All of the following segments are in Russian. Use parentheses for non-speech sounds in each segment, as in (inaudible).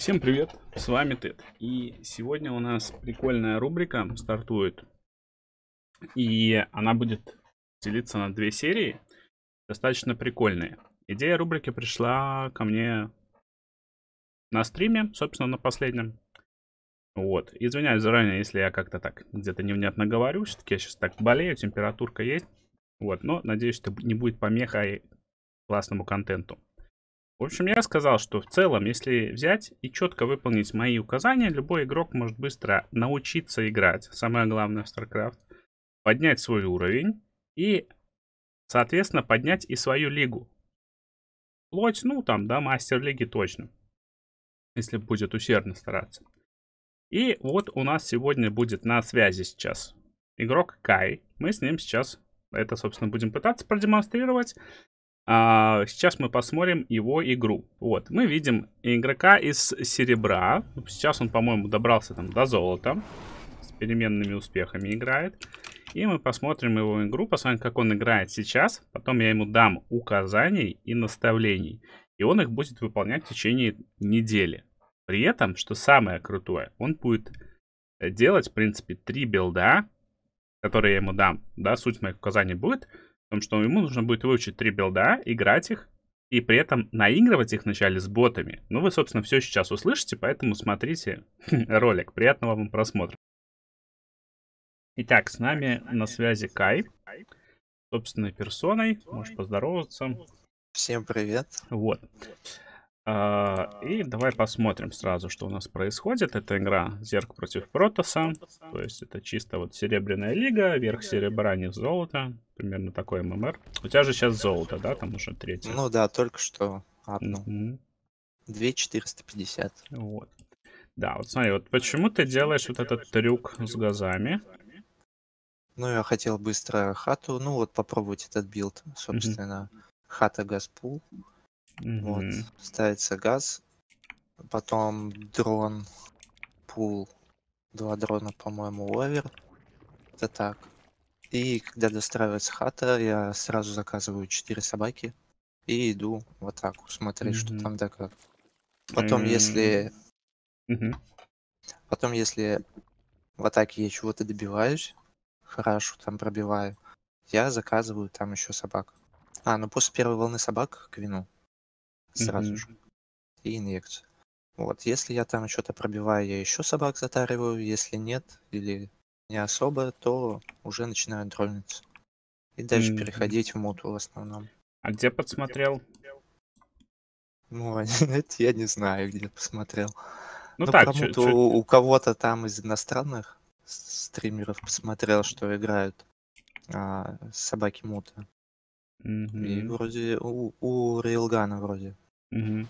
Всем привет, с вами Тед. И сегодня у нас прикольная рубрика стартует. И она будет делиться на две серии, достаточно прикольные. Идея рубрики пришла ко мне на стриме, собственно, на последнем. Вот, извиняюсь заранее, если я как-то так где-то невнятно говорю, все-таки я сейчас так болею, температурка есть. Вот, но надеюсь, что не будет помеха классному контенту. В общем, я сказал, что в целом, если взять и четко выполнить мои указания, любой игрок может быстро научиться играть, самое главное в StarCraft, поднять свой уровень и, соответственно, поднять и свою лигу. Плоть, ну, там, да, мастер лиги точно, если будет усердно стараться. И вот у нас сегодня будет на связи сейчас игрок Кай. Мы с ним сейчас это, собственно, будем пытаться продемонстрировать. А, сейчас мы посмотрим его игру. Вот, мы видим игрока из серебра. Сейчас он, по-моему, добрался там до золота. С переменными успехами играет. И мы посмотрим его игру, посмотрим, как он играет сейчас. Потом я ему дам указаний и наставлений. И он их будет выполнять в течение недели. При этом, что самое крутое, он будет э, делать, в принципе, три билда, которые я ему дам. Да, суть моих указаний будет том, что ему нужно будет выучить три билда, играть их, и при этом наигрывать их вначале с ботами. Ну, вы, собственно, все сейчас услышите, поэтому смотрите (laughs) ролик. Приятного вам просмотра. Итак, с нами на связи Кай, собственной персоной. Можешь поздороваться. Всем привет. Вот. А, и давай посмотрим сразу, что у нас происходит. Это игра Зерк против Протоса. То есть это чисто вот серебряная лига, верх серебра, не золото. Примерно такой ММР. У тебя же сейчас золото, да? Там уже третье. Ну да, только что одно. Mm -hmm. 2450. Вот. Да, вот смотри, вот почему ты делаешь вот этот трюк с газами? Ну, я хотел быстро хату, ну вот попробовать этот билд, собственно, mm -hmm. хата газпул. Mm-hmm. Вот, ставится газ, потом дрон, пул, два дрона, по-моему, овер. Это так. И когда достраивается хата, я сразу заказываю четыре собаки и иду в атаку, смотреть, mm-hmm. что там да как. Потом, mm-hmm. если... Mm-hmm. Потом, если в атаке я чего-то добиваюсь, хорошо там пробиваю, я заказываю там еще собак. А, ну после первой волны собак к вину сразу mm-hmm. же. И инъекцию. Вот, если я там что-то пробиваю, я еще собак затариваю, если нет, или не особо, то уже начинаю дрольниться. И даже mm-hmm. переходить в муту в основном. А где подсмотрел? Ну, это (laughs) а я не знаю, где посмотрел. Ну, ну так, чё, чё... у кого-то там из иностранных стримеров посмотрел, что играют а, собаки мута. Угу. И вроде у, у Рейлгана вроде. Угу.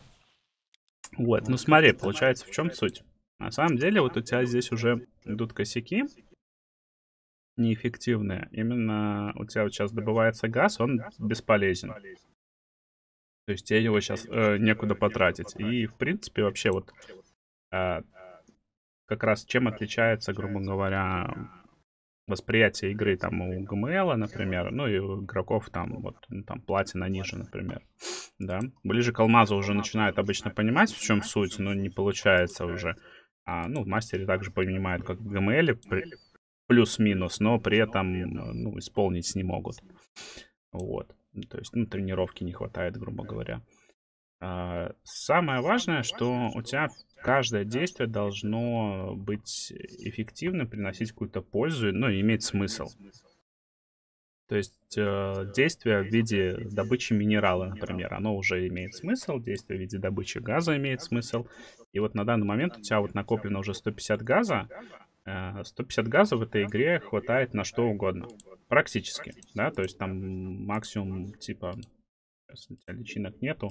Вот, ну смотри, получается, в чем суть? На самом деле, вот у тебя здесь уже идут косяки неэффективные. Именно у тебя вот сейчас добывается газ, он бесполезен. То есть тебе его сейчас э, некуда потратить. И, в принципе, вообще вот э, как раз чем отличается, грубо говоря, восприятие игры там у ГМЛ, например, ну и у игроков там вот ну, там платина ниже, например, да. Ближе к алмазу уже начинают обычно понимать, в чем суть, но не получается уже. А, ну, в мастере также понимают, как в ГМЛ, плюс-минус, но при этом э, ну, исполнить не могут. Вот. Ну, то есть, ну, тренировки не хватает, грубо говоря. А, самое важное, что у тебя каждое действие должно быть эффективным, приносить какую-то пользу, ну, и иметь смысл. То есть э, действие в виде добычи минерала, например, оно уже имеет смысл, действие в виде добычи газа имеет смысл. И вот на данный момент у тебя вот накоплено уже 150 газа. Э, 150 газа в этой игре хватает на что угодно. Практически, да, то есть там максимум типа... Сейчас у тебя личинок нету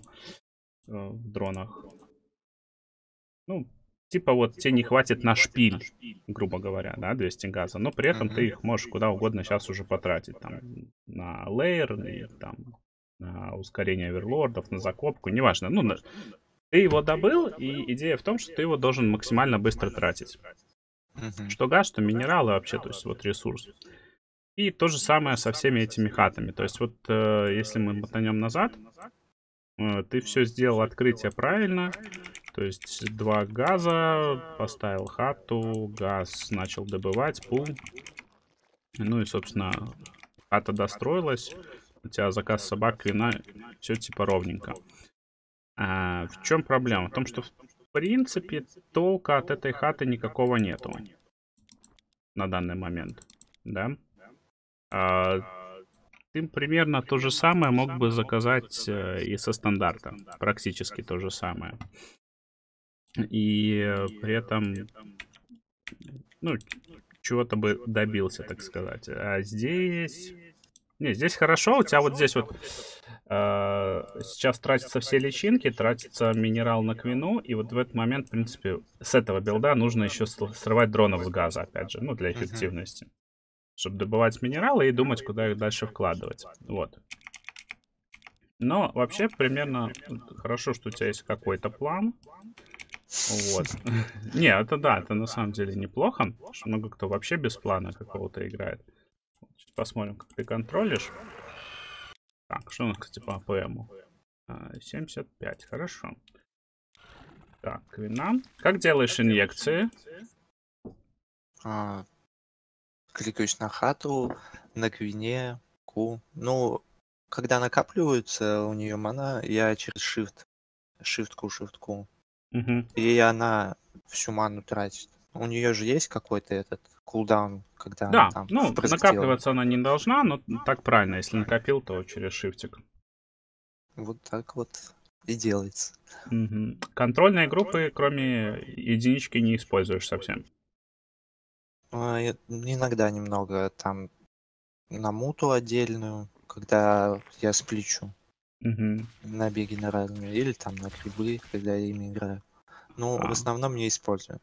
э, в дронах ну, типа вот тебе не хватит на шпиль, грубо говоря, да, 200 газа, но при этом ты их можешь куда угодно сейчас уже потратить, там, на лейер, там, на ускорение верлордов, на закопку, неважно, ну, на... ты его добыл, и идея в том, что ты его должен максимально быстро тратить. Что газ, что минералы вообще, то есть вот ресурс. И то же самое со всеми этими хатами. То есть вот э, если мы мотанем назад, э, ты все сделал открытие правильно, то есть два газа, поставил хату, газ начал добывать, пул. Ну и, собственно, хата достроилась. У тебя заказ собак, вина, все типа ровненько. А, в чем проблема? В том, что в принципе толка от этой хаты никакого нету. На данный момент. Да? А, ты примерно то же самое мог бы заказать э, и со стандарта. Практически то же самое и при этом ну, чего-то бы добился, так сказать. А здесь... Не, здесь хорошо, у тебя вот здесь вот а, сейчас тратятся все личинки, тратится минерал на квину, и вот в этот момент, в принципе, с этого билда нужно еще срывать дронов с газа, опять же, ну, для эффективности. Чтобы добывать минералы и думать, куда их дальше вкладывать. Вот. Но вообще примерно хорошо, что у тебя есть какой-то план. Вот. (laughs) Не, это да, это на самом деле неплохо. Много кто вообще без плана какого-то играет. Сейчас посмотрим, как ты контролишь. Так, что у нас, кстати, по АПМу? 75, а, хорошо. Так, вина. Как делаешь инъекции? А, кликаешь на хату, на квине, ку. Ну, когда накапливаются у нее мана, я через shift. Shift-ку, shift-ку. Угу. И она всю ману тратит. У нее же есть какой-то этот кулдаун, когда да, она там ну, накапливаться она не должна, но так правильно, если накопил, то через шифтик. Вот так вот и делается. Угу. Контрольные группы, кроме единички, не используешь совсем. А, иногда немного там на муту отдельную, когда я сплечу. Угу. На беги на разные или там на грибы, когда я ими играю. Ну, а. в основном не использую.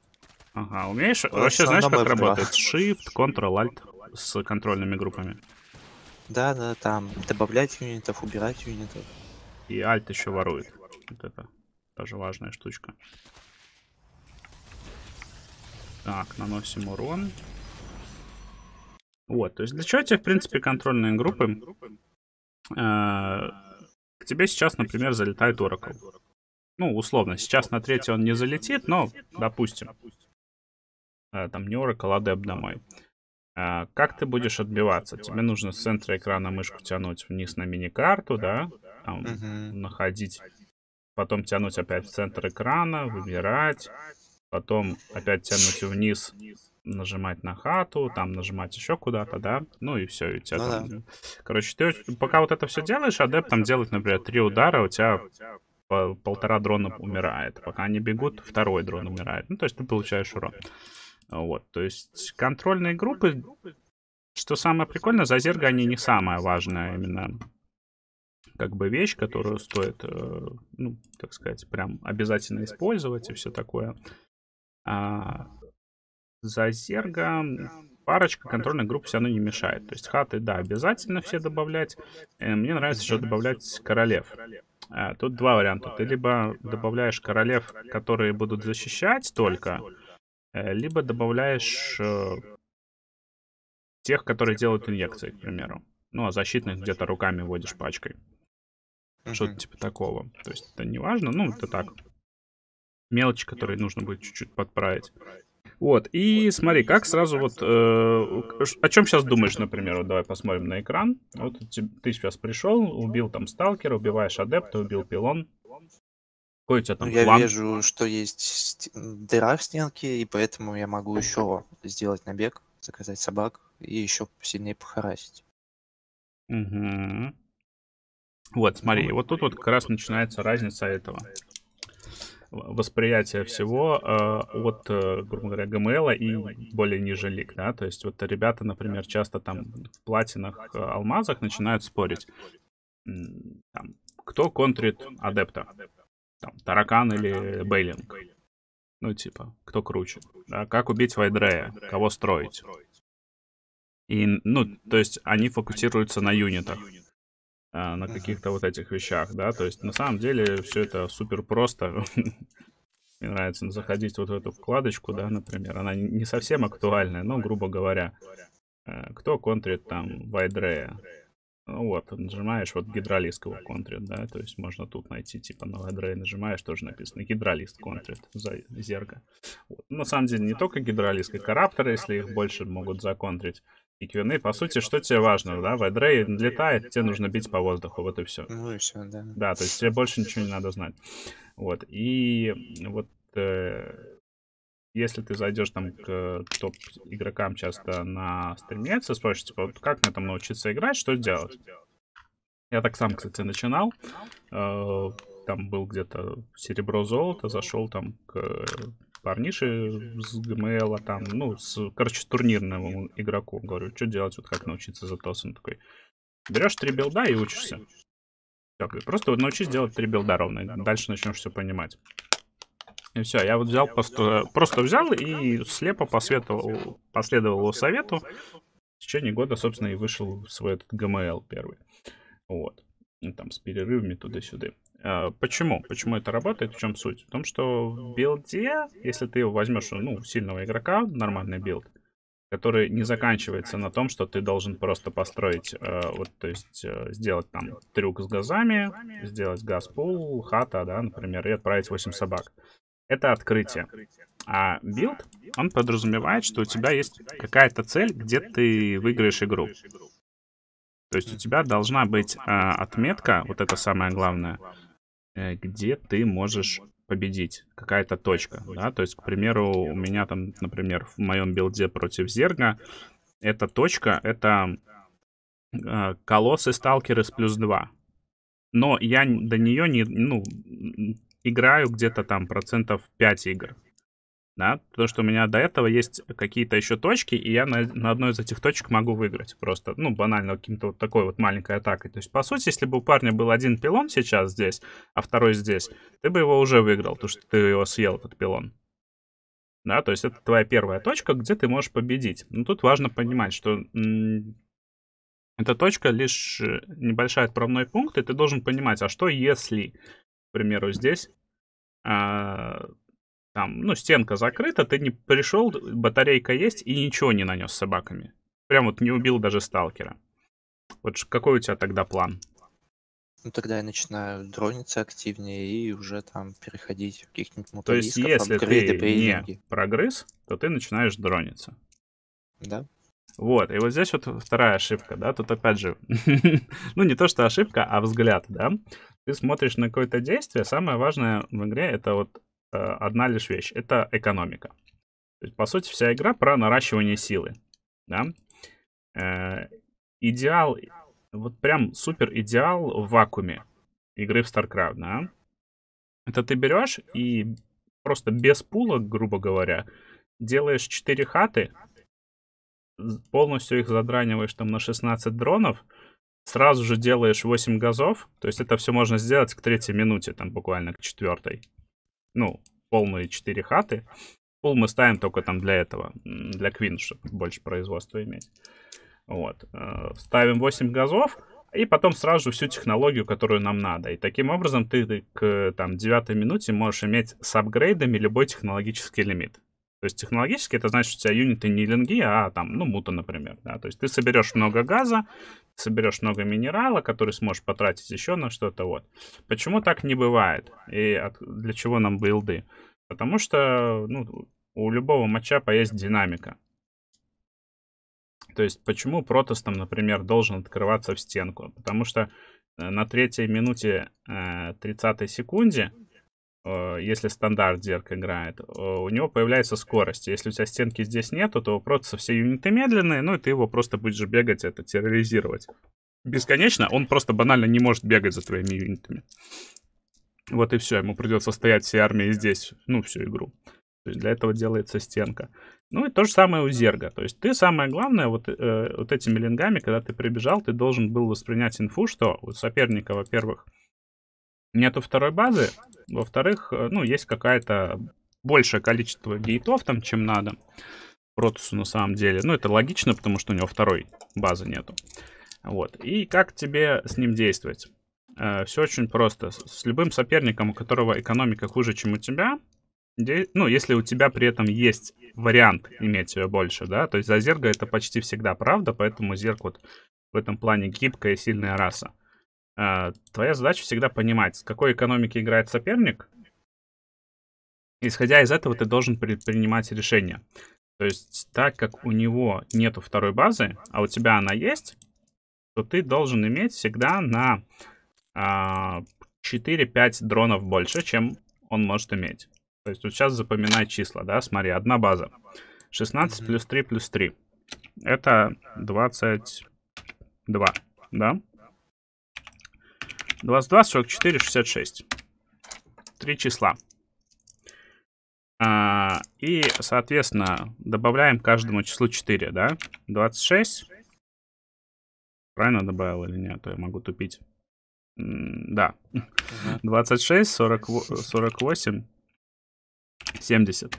Ага, умеешь? В Вообще знаешь, как F2. работает? (laughs) Shift, Ctrl, Alt с контрольными группами. Да, да, там добавлять юнитов, убирать юнитов. И Alt еще ворует. Вот это тоже важная штучка. Так, наносим урон. Вот, то есть для чего тебе, в принципе, контрольные группы? Э тебе сейчас, например, залетает Oracle. Ну, условно, сейчас на третий он не залетит, но, допустим, э, там не Oracle, а Deb домой. А, как ты будешь отбиваться? Тебе нужно с центра экрана мышку тянуть вниз на мини-карту, да? Там угу. находить. Потом тянуть опять в центр экрана, выбирать. Потом опять тянуть вниз нажимать на хату, там нажимать еще куда-то, да, ну и все, и у тебя ну, там... да. Короче, ты пока вот это все делаешь, адепт там делает, например, три удара, у тебя полтора дрона умирает. Пока они бегут, второй дрон умирает. Ну, то есть ты получаешь урон. Вот, то есть контрольные группы, что самое прикольное, за зерга они не самая важная именно как бы вещь, которую стоит, э, ну, так сказать, прям обязательно использовать и все такое. А, за Зерга парочка контрольных групп все равно не мешает. То есть хаты, да, обязательно все добавлять. Э, мне нравится еще добавлять королев. А, тут два варианта. Ты либо добавляешь королев, которые будут защищать только, э, либо добавляешь э, тех, которые делают инъекции, к примеру. Ну, а защитных где-то руками водишь пачкой. Что-то типа такого. То есть это не важно, ну, это так. Мелочи, которые нужно будет чуть-чуть подправить. Вот, и смотри, как сразу вот... Э, о чем сейчас думаешь, например? Вот давай посмотрим на экран. Вот ты сейчас пришел, убил там сталкера, убиваешь адепта, убил пилон. Какой у тебя там ну, план? Я вижу, что есть дыра в стенке, и поэтому я могу еще сделать набег, заказать собак и еще сильнее похарасить. Угу. Вот, смотри, ну, вот тут вот как раз начинается разница этого восприятие всего э, от, э, грубо говоря, GML и более ниже лик, да, то есть вот ребята, например, часто там в платинах, э, алмазах начинают спорить, там, кто контрит адепта, там, таракан или бейлинг, ну, типа, кто круче, да, как убить Вайдрея, кого строить. И, ну, то есть они фокусируются на юнитах, а, на каких-то вот этих вещах, да, то есть на самом деле все это супер просто. (laughs) Мне нравится заходить вот в эту вкладочку, да, например, она не совсем актуальная, но, грубо говоря, э, кто контрит там Вайдрея? Ну вот, нажимаешь, вот гидролист его контрит, да, то есть можно тут найти, типа, на Вайдрей нажимаешь, тоже написано гидролист контрит за зерга. Вот. Ну, на самом деле не только гидролист, как и раптор, если их больше могут законтрить, и Q&A. По сути, что тебе важно, да? Вайдрей летает, тебе нужно бить по воздуху, вот и все. Ну и все, да. Да, то есть тебе больше ничего не надо знать. Вот, и вот э, если ты зайдешь там к топ-игрокам часто на стриме, ты спросишь, типа, вот как мне там научиться играть, что делать? Я так сам, кстати, начинал. Э, там был где-то серебро-золото, зашел там к парниши с ГМЛ, а там, ну, с, короче, с турнирным игроком. Говорю, что делать, вот как научиться за тос? Он такой, берешь три билда и учишься. Все, просто вот научись делать три билда ровно, дальше начнешь все понимать. И все, я вот взял, просто, просто взял и слепо посветовал, последовал его совету. В течение года, собственно, и вышел свой этот ГМЛ первый. Вот. И ну, там с перерывами туда-сюда. А, почему? Почему это работает? В чем суть? В том, что в билде, если ты возьмешь ну, сильного игрока, нормальный билд, который не заканчивается на том, что ты должен просто построить, э, вот, то есть, э, сделать там трюк с газами, сделать газ-пул, хата, да, например, и отправить 8 собак. Это открытие. А билд, он подразумевает, что у тебя есть какая-то цель, где ты выиграешь игру. То есть у тебя должна быть э, отметка, вот это самое главное, Э, где ты можешь победить. Какая-то точка, да? То есть, к примеру, у меня там, например, в моем билде против Зерга, эта точка — это э, колоссы сталкеры с плюс 2. Но я до нее не, ну, играю где-то там процентов 5 игр да, потому что у меня до этого есть какие-то еще точки, и я на, на одной из этих точек могу выиграть просто, ну, банально, каким-то вот такой вот маленькой атакой. То есть, по сути, если бы у парня был один пилон сейчас здесь, а второй здесь, ты бы его уже выиграл, потому что ты его съел, этот пилон. Да, то есть это твоя первая точка, где ты можешь победить. Но тут важно понимать, что эта точка лишь э, небольшая отправной пункт, и ты должен понимать, а что если, к примеру, здесь... А, там, ну, стенка закрыта, ты не пришел, батарейка есть, и ничего не нанес собаками. Прям вот не убил даже сталкера. Вот какой у тебя тогда план? Ну, тогда я начинаю дрониться активнее и уже там переходить в каких-нибудь муталисков, То есть, если ты не прогрыз, то ты начинаешь дрониться. Да. Вот, и вот здесь вот вторая ошибка, да, тут опять же, (laughs) ну не то что ошибка, а взгляд, да. Ты смотришь на какое-то действие, самое важное в игре это вот Э, одна лишь вещь. Это экономика. То есть, по сути, вся игра про наращивание силы. Да? Э, идеал, вот прям супер идеал в вакууме игры в StarCraft, да? Это ты берешь и просто без пула, грубо говоря, делаешь 4 хаты, полностью их задраниваешь там на 16 дронов, сразу же делаешь 8 газов, то есть это все можно сделать к третьей минуте, там буквально к четвертой ну, полные 4 хаты. Пол мы ставим только там для этого, для Квин, чтобы больше производства иметь. Вот. Э, ставим 8 газов, и потом сразу же всю технологию, которую нам надо. И таким образом ты, к там, девятой минуте можешь иметь с апгрейдами любой технологический лимит. То есть технологически это значит, что у тебя юниты не линги, а там, ну, мута, например. Да? То есть ты соберешь много газа, соберешь много минерала, который сможешь потратить еще на что-то. Вот. Почему так не бывает? И от, для чего нам билды? Потому что ну, у любого матчапа есть динамика. То есть почему Протос там, например, должен открываться в стенку? Потому что э, на третьей минуте 30 э, секунде Э, если стандарт зерк играет, э, у него появляется скорость. Если у тебя стенки здесь нету, то просто все юниты медленные, ну и ты его просто будешь бегать, это терроризировать. Бесконечно он просто банально не может бегать за твоими юнитами. Вот и все, ему придется стоять всей армией здесь, ну, всю игру. То есть для этого делается стенка. Ну и то же самое у зерга. То есть ты самое главное, вот, э, вот этими лингами, когда ты прибежал, ты должен был воспринять инфу, что у соперника, во-первых, нету второй базы. Во-вторых, э, ну, есть какая-то большее количество гейтов там, чем надо. Протусу на самом деле. Ну, это логично, потому что у него второй базы нету. Вот. И как тебе с ним действовать? Э, все очень просто. С, любым соперником, у которого экономика хуже, чем у тебя, ну, если у тебя при этом есть вариант иметь ее больше, да, то есть за зерга это почти всегда правда, поэтому зерг вот в этом плане гибкая и сильная раса. А, твоя задача всегда понимать, с какой экономики играет соперник. Исходя из этого, ты должен принимать решение. То есть, так как у него нету второй базы, а у тебя она есть, то ты должен иметь всегда на а, 4-5 дронов больше, чем он может иметь. То есть, вот сейчас запоминай числа, да, смотри, одна база. 16 плюс 3 плюс 3. Это 22, да? 22, 44, 66. Три числа. А, и, соответственно, добавляем каждому числу 4, да? 26. Правильно добавил или нет? Я могу тупить. М да. 26, 40, 48, 70.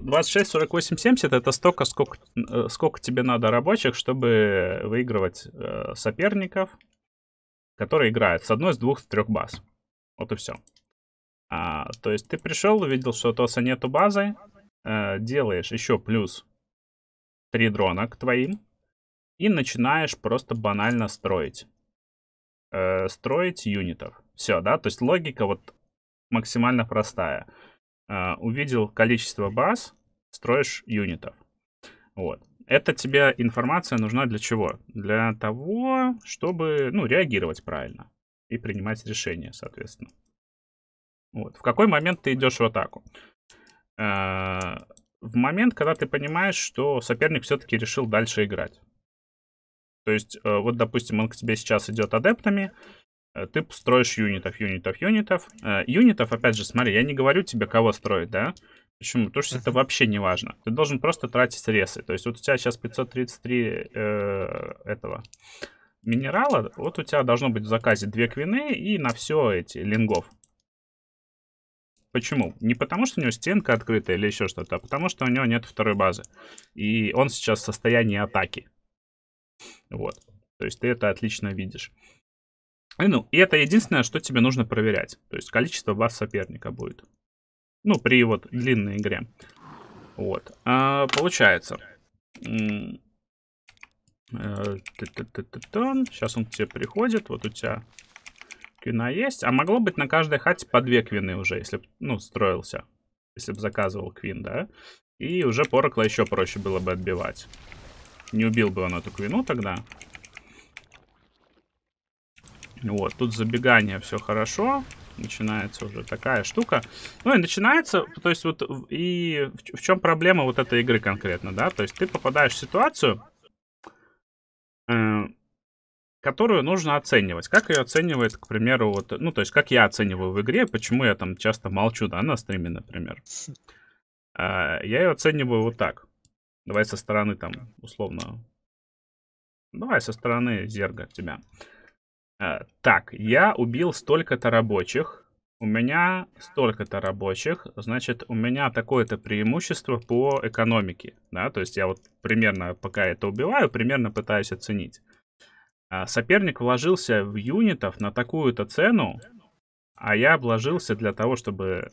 26, 48, 70 это столько, сколько, э, сколько тебе надо рабочих, чтобы выигрывать э, соперников который играет с одной, из двух, с трех баз. Вот и все. А, то есть ты пришел, увидел, что ТОСа нету базы, э, делаешь еще плюс три дрона к твоим и начинаешь просто банально строить. Э, строить юнитов. Все, да, то есть логика вот максимально простая. Э, увидел количество баз, строишь юнитов. Вот эта тебе информация нужна для чего? Для того, чтобы, ну, реагировать правильно и принимать решения, соответственно. Вот. В какой момент ты идешь в атаку? Э, в момент, когда ты понимаешь, что соперник все-таки решил дальше играть. То есть, э, вот, допустим, он к тебе сейчас идет адептами, э, ты строишь юнитов, юнитов, юнитов. Юнитов, опять же, смотри, я не говорю тебе, кого строить, да? Почему? Потому что это вообще не важно. Ты должен просто тратить ресы. То есть вот у тебя сейчас 533 э, этого минерала. Вот у тебя должно быть в заказе две квины и на все эти лингов. Почему? Не потому, что у него стенка открыта или еще что-то, а потому, что у него нет второй базы. И он сейчас в состоянии атаки. Вот. То есть ты это отлично видишь. И, ну, и это единственное, что тебе нужно проверять. То есть количество баз соперника будет. Ну, при вот длинной игре. Вот. А, получается. Сейчас э, он к тебе приходит. Вот у тебя квина есть. А могло быть на каждой хате по две квины уже, если бы, ну, строился. Если бы заказывал квин, да? И уже порокла еще проще было бы отбивать. Не убил бы он эту квину тогда. Вот, тут забегание все хорошо начинается уже такая штука. Ну и начинается, то есть вот и в, в чем проблема вот этой игры конкретно, да? То есть ты попадаешь в ситуацию, э, которую нужно оценивать. Как ее оценивает, к примеру, вот, ну то есть как я оцениваю в игре, почему я там часто молчу, да, на стриме, например. Э, я ее оцениваю вот так. Давай со стороны там условно. Давай со стороны зерга тебя. Uh, Э, так, я убил столько-то рабочих. У меня столько-то рабочих, значит, у меня такое-то преимущество по экономике, да, то есть я вот примерно, пока это убиваю, примерно пытаюсь оценить. А, соперник вложился в юнитов на такую-то цену, а я вложился для того, чтобы,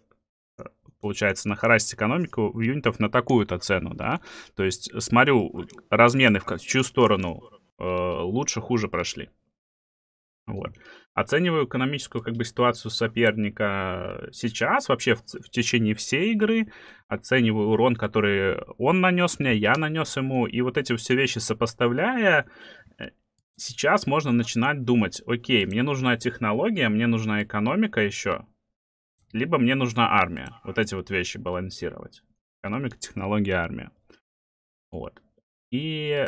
э, получается, нахарасить экономику в юнитов на такую-то цену, да, то есть смотрю размены в чью сторону э, лучше, хуже прошли. Вот. Оцениваю экономическую как бы ситуацию соперника сейчас, вообще в, в течение всей игры. Оцениваю урон, который он нанес мне, я нанес ему. И вот эти все вещи сопоставляя, э, сейчас можно начинать думать, окей, мне нужна технология, мне нужна экономика еще, либо мне нужна армия. Вот эти вот вещи балансировать. Экономика, технология, армия. Вот. И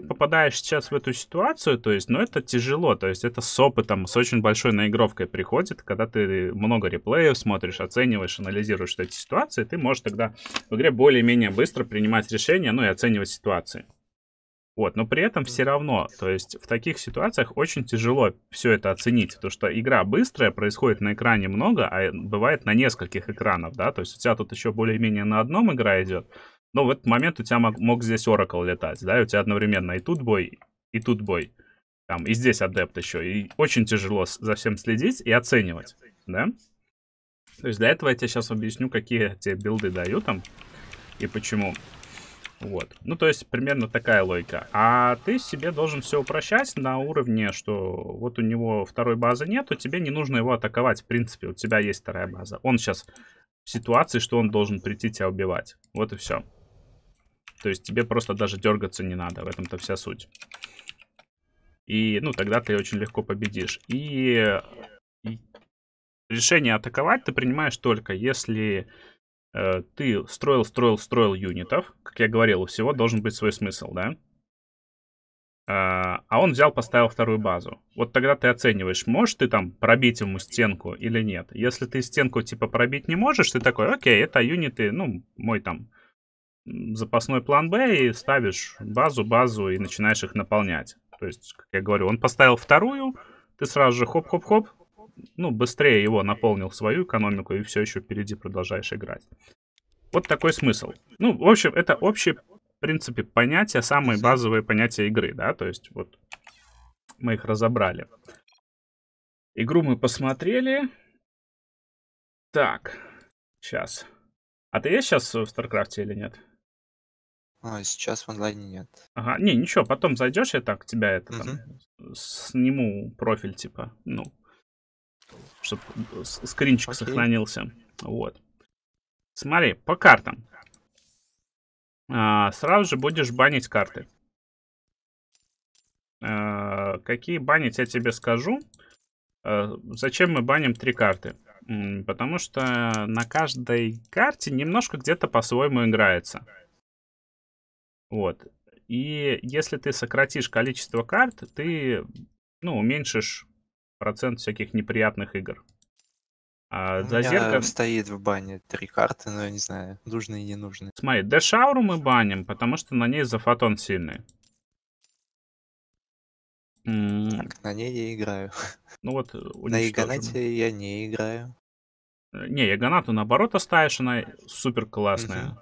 ты попадаешь сейчас в эту ситуацию, то есть, ну, это тяжело, то есть, это с опытом, с очень большой наигровкой приходит, когда ты много реплеев смотришь, оцениваешь, анализируешь эти ситуации, ты можешь тогда в игре более-менее быстро принимать решения, ну, и оценивать ситуации. Вот, но при этом все равно, то есть в таких ситуациях очень тяжело все это оценить, потому что игра быстрая, происходит на экране много, а бывает на нескольких экранах, да, то есть у тебя тут еще более-менее на одном игра идет, ну, в этот момент у тебя мог, мог здесь Оракл летать, да, и у тебя одновременно и тут бой, и тут бой. Там, и здесь адепт еще. И очень тяжело за всем следить и оценивать, да? То есть для этого я тебе сейчас объясню, какие тебе билды даю там и почему. Вот. Ну, то есть, примерно такая логика. А ты себе должен все упрощать на уровне, что вот у него второй базы нету, тебе не нужно его атаковать, в принципе. У тебя есть вторая база. Он сейчас в ситуации, что он должен прийти тебя убивать. Вот и все. То есть тебе просто даже дергаться не надо, в этом-то вся суть. И, ну, тогда ты очень легко победишь. И, и решение атаковать ты принимаешь только если э, ты строил, строил, строил юнитов. Как я говорил, у всего должен быть свой смысл, да? а, а он взял, поставил вторую базу. Вот тогда ты оцениваешь, можешь ты там пробить ему стенку или нет. Если ты стенку типа пробить не можешь, ты такой, окей, это юниты, ну, мой там запасной план Б и ставишь базу, базу и начинаешь их наполнять. То есть, как я говорю, он поставил вторую, ты сразу же хоп-хоп-хоп, ну, быстрее его наполнил свою экономику и все еще впереди продолжаешь играть. Вот такой смысл. Ну, в общем, это общие, в принципе, понятия, самые базовые понятия игры, да, то есть вот мы их разобрали. Игру мы посмотрели. Так, сейчас. А ты есть сейчас в Старкрафте или нет? А, сейчас в онлайне нет. Ага, не, ничего, потом зайдешь, я так тебя это там сниму профиль, типа, ну, чтобы э, скринчик Окей. сохранился. Вот. Смотри, по картам. А, сразу же будешь банить карты. А, какие банить, я тебе скажу. А, зачем мы баним три карты? Потому что на каждой карте немножко где-то по-своему играется. Вот. И если ты сократишь количество карт, ты, ну, уменьшишь процент всяких неприятных игр. А У зазерка... меня стоит в бане три карты, но я не знаю, нужные и не нужные. Смотри, Дэшауру мы баним, потому что на ней зафотон сильный. Так, на ней я играю. (laughs) Ну вот, э, На Яганате я не играю. Э, не, Яганату наоборот оставишь, она супер классная.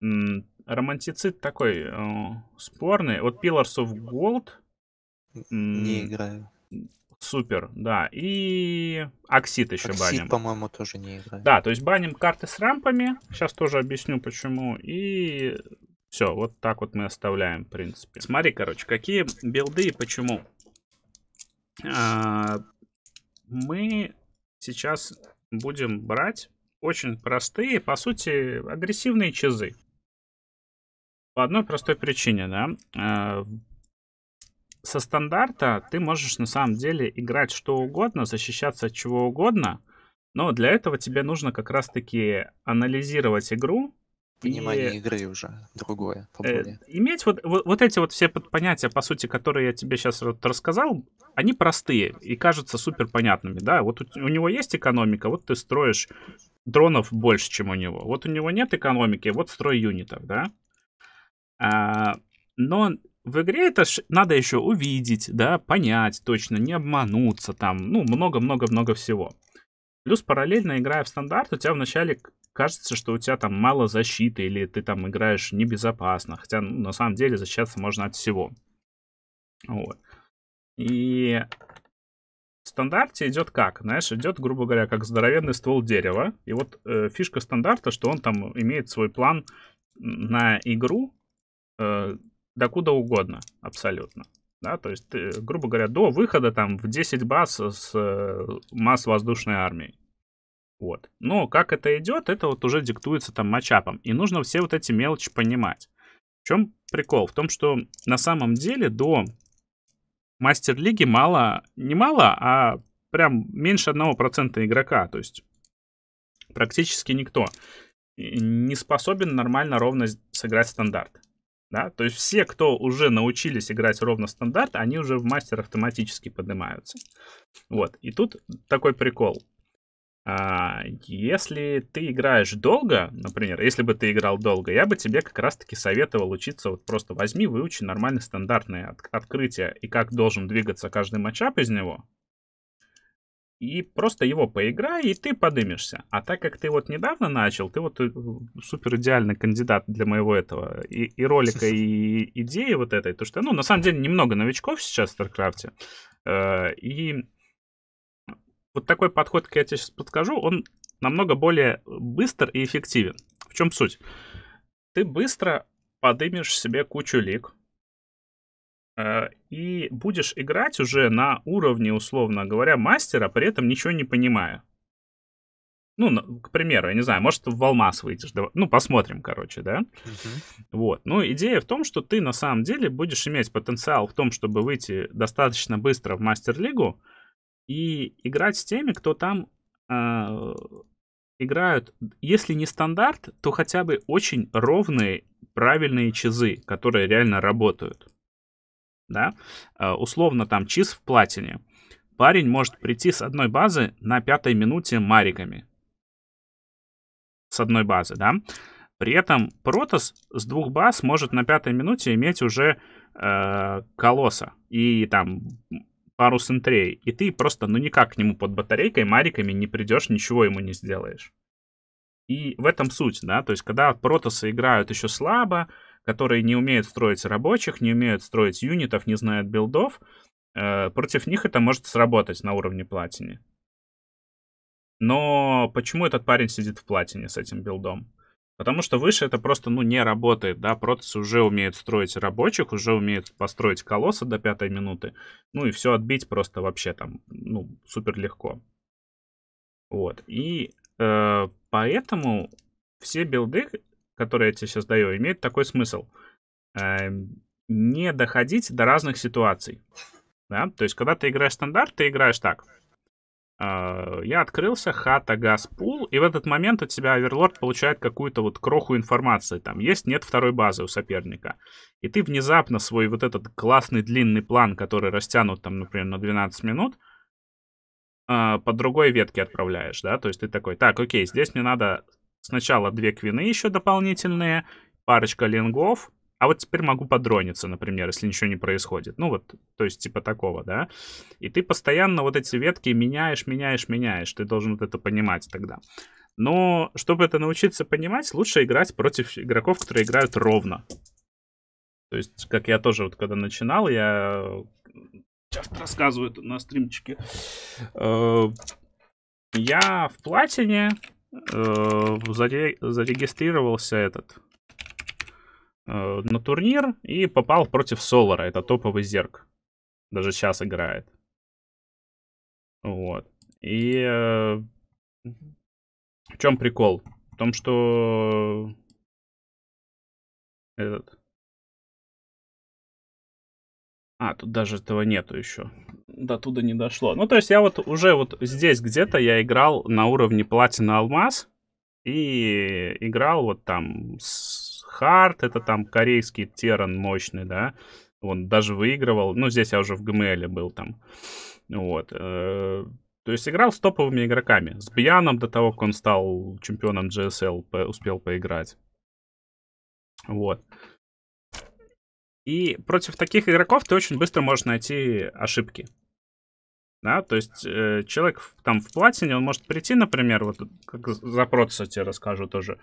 Угу романтицит такой э, спорный. Вот Pillars of Gold. Не играю. Супер, да. И Оксид еще Оксид, баним. по-моему, тоже не играю. Да, то есть баним карты с рампами. Сейчас тоже объясню, почему. И все, вот так вот мы оставляем, в принципе. Смотри, короче, какие билды и почему. А, мы сейчас будем брать очень простые, по сути, агрессивные чизы. По одной простой причине, да. Э, со стандарта ты можешь на самом деле играть что угодно, защищаться от чего угодно, но для этого тебе нужно как раз-таки анализировать игру. Понимание и... игры уже другое. Э, поболее. Э, иметь вот, вот, вот эти вот все понятия, по сути, которые я тебе сейчас вот рассказал, они простые и кажутся супер понятными, да. Вот у, у него есть экономика, вот ты строишь дронов больше, чем у него. Вот у него нет экономики, вот строй юнитов, да. А, но в игре это ш... надо еще увидеть, да, понять точно, не обмануться там, ну, много-много-много всего. Плюс параллельно, играя в стандарт, у тебя вначале кажется, что у тебя там мало защиты, или ты там играешь небезопасно, хотя ну, на самом деле защищаться можно от всего. Вот. И в стандарте идет как? Знаешь, идет, грубо говоря, как здоровенный ствол дерева. И вот э, фишка стандарта, что он там имеет свой план на игру, э, докуда угодно абсолютно. Да, то есть, ты, э, грубо говоря, до выхода там в 10 баз с э, масс воздушной армией. Вот. Но как это идет, это вот уже диктуется там матчапом. И нужно все вот эти мелочи понимать. В чем прикол? В том, что на самом деле до мастер-лиги мало, не мало, а прям меньше 1% игрока. То есть практически никто не способен нормально ровно сыграть стандарт. Да? То есть все, кто уже научились играть ровно стандарт, они уже в мастер автоматически поднимаются. Вот. И тут такой прикол. А, если ты играешь долго, например, если бы ты играл долго, я бы тебе как раз-таки советовал учиться, вот просто возьми, выучи нормально стандартное от открытие и как должен двигаться каждый матчап из него, и просто его поиграй, и ты подымешься. А так как ты вот недавно начал, ты вот э, супер идеальный кандидат для моего этого и, и ролика, и идеи вот этой. То что, ну, на самом деле, немного новичков сейчас в Старкрафте. Э, и вот такой подход, как я тебе сейчас подскажу, он намного более быстр и эффективен. В чем суть? Ты быстро подымешь себе кучу лик, Э, и будешь играть уже на уровне, условно говоря, мастера, при этом ничего не понимая. Ну, к примеру, я не знаю, может, в алмаз выйдешь. Ну, посмотрим, короче, да. Uh-huh. Вот. Ну, идея в том, что ты на самом деле будешь иметь потенциал в том, чтобы выйти достаточно быстро в мастер-лигу и играть с теми, кто там э, играют, если не стандарт, то хотя бы очень ровные, правильные чизы, которые реально работают да, э, условно там чиз в платине, парень может прийти с одной базы на пятой минуте мариками. С одной базы, да. При этом протос с двух баз может на пятой минуте иметь уже э, колосса и там пару сентрей. И ты просто, ну никак к нему под батарейкой, мариками не придешь, ничего ему не сделаешь. И в этом суть, да, то есть когда протосы играют еще слабо, которые не умеют строить рабочих, не умеют строить юнитов, не знают билдов, э, против них это может сработать на уровне платине. Но почему этот парень сидит в платине с этим билдом? Потому что выше это просто, ну, не работает, да, протасы уже умеет строить рабочих, уже умеет построить колосса до пятой минуты, ну, и все отбить просто вообще там, ну, супер легко. Вот, и э, поэтому все билды который я тебе сейчас даю, имеет такой смысл. Эм, не доходить до разных ситуаций. Да? То есть, когда ты играешь стандарт, ты играешь так. А, я открылся, хата, газ, пул, и в этот момент у тебя оверлорд получает какую-то вот кроху информации. Там есть, нет второй базы у соперника. И ты внезапно свой вот этот классный длинный план, который растянут там, например, на 12 минут, а, по другой ветке отправляешь, да, то есть ты такой, так, окей, здесь мне надо Сначала две квины еще дополнительные, парочка лингов, а вот теперь могу подрониться, например, если ничего не происходит. Ну вот, то есть типа такого, да? И ты постоянно вот эти ветки меняешь, меняешь, меняешь. Ты должен вот это понимать тогда. Но чтобы это научиться понимать, лучше играть против игроков, которые играют ровно. То есть, как я тоже вот когда начинал, я э, часто рассказываю на стримчике. Э, я в платине Э, заре зарегистрировался этот э, на турнир и попал против Солара. Это топовый зерк. Даже сейчас играет. Вот. И э, в чем прикол? В том, что этот... А, тут даже этого нету еще до туда не дошло. Ну, то есть я вот уже вот здесь где-то я играл на уровне платина алмаз и играл вот там с хард, это там корейский теран мощный, да, он даже выигрывал, ну, здесь я уже в ГМЛ был там, вот, э, то есть играл с топовыми игроками. С Бьяном до того, как он стал чемпионом GSL, по, успел поиграть. Вот. И против таких игроков ты очень быстро можешь найти ошибки. Да, то есть э, человек в, там в платине, он может прийти, например, вот как за процесс тебе расскажу тоже.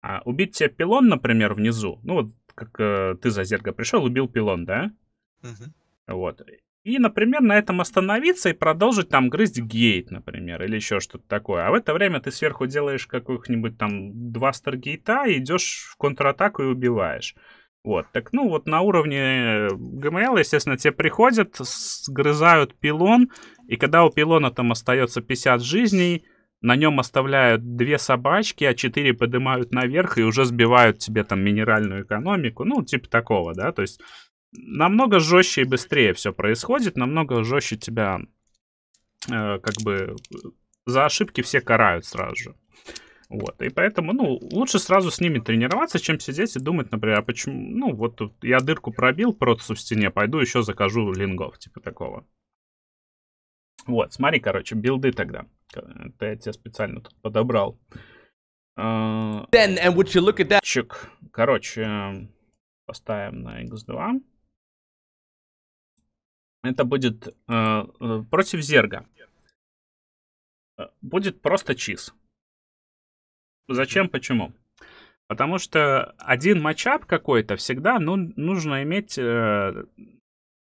А, убить тебе пилон, например, внизу. Ну вот как э, ты за зерга пришел, убил пилон, да? Угу. Вот. И, например, на этом остановиться и продолжить там грызть гейт, например, или еще что-то такое. А в это время ты сверху делаешь какую нибудь там два старгейта, идешь в контратаку и убиваешь. Вот, так, ну, вот на уровне э, ГМЛ, естественно, те приходят, сгрызают пилон, и когда у пилона там остается 50 жизней, на нем оставляют две собачки, а четыре поднимают наверх и уже сбивают тебе там минеральную экономику, ну, типа такого, да, то есть намного жестче и быстрее все происходит, намного жестче тебя э, как бы э, за ошибки все карают сразу же. Вот, и поэтому, ну, лучше сразу с ними тренироваться, чем сидеть и думать, например, а почему, ну, вот тут я дырку пробил протусу в стене, пойду еще закажу лингов, типа такого. Вот, смотри, короче, билды тогда. Это я тебе специально тут подобрал. А, Then, and would you look at that? Чик. Короче, поставим на x2. Это будет э, э против зерга. Э, будет просто чиз. Ну, зачем, почему? Потому что один матчап какой-то всегда ну, нужно иметь, э,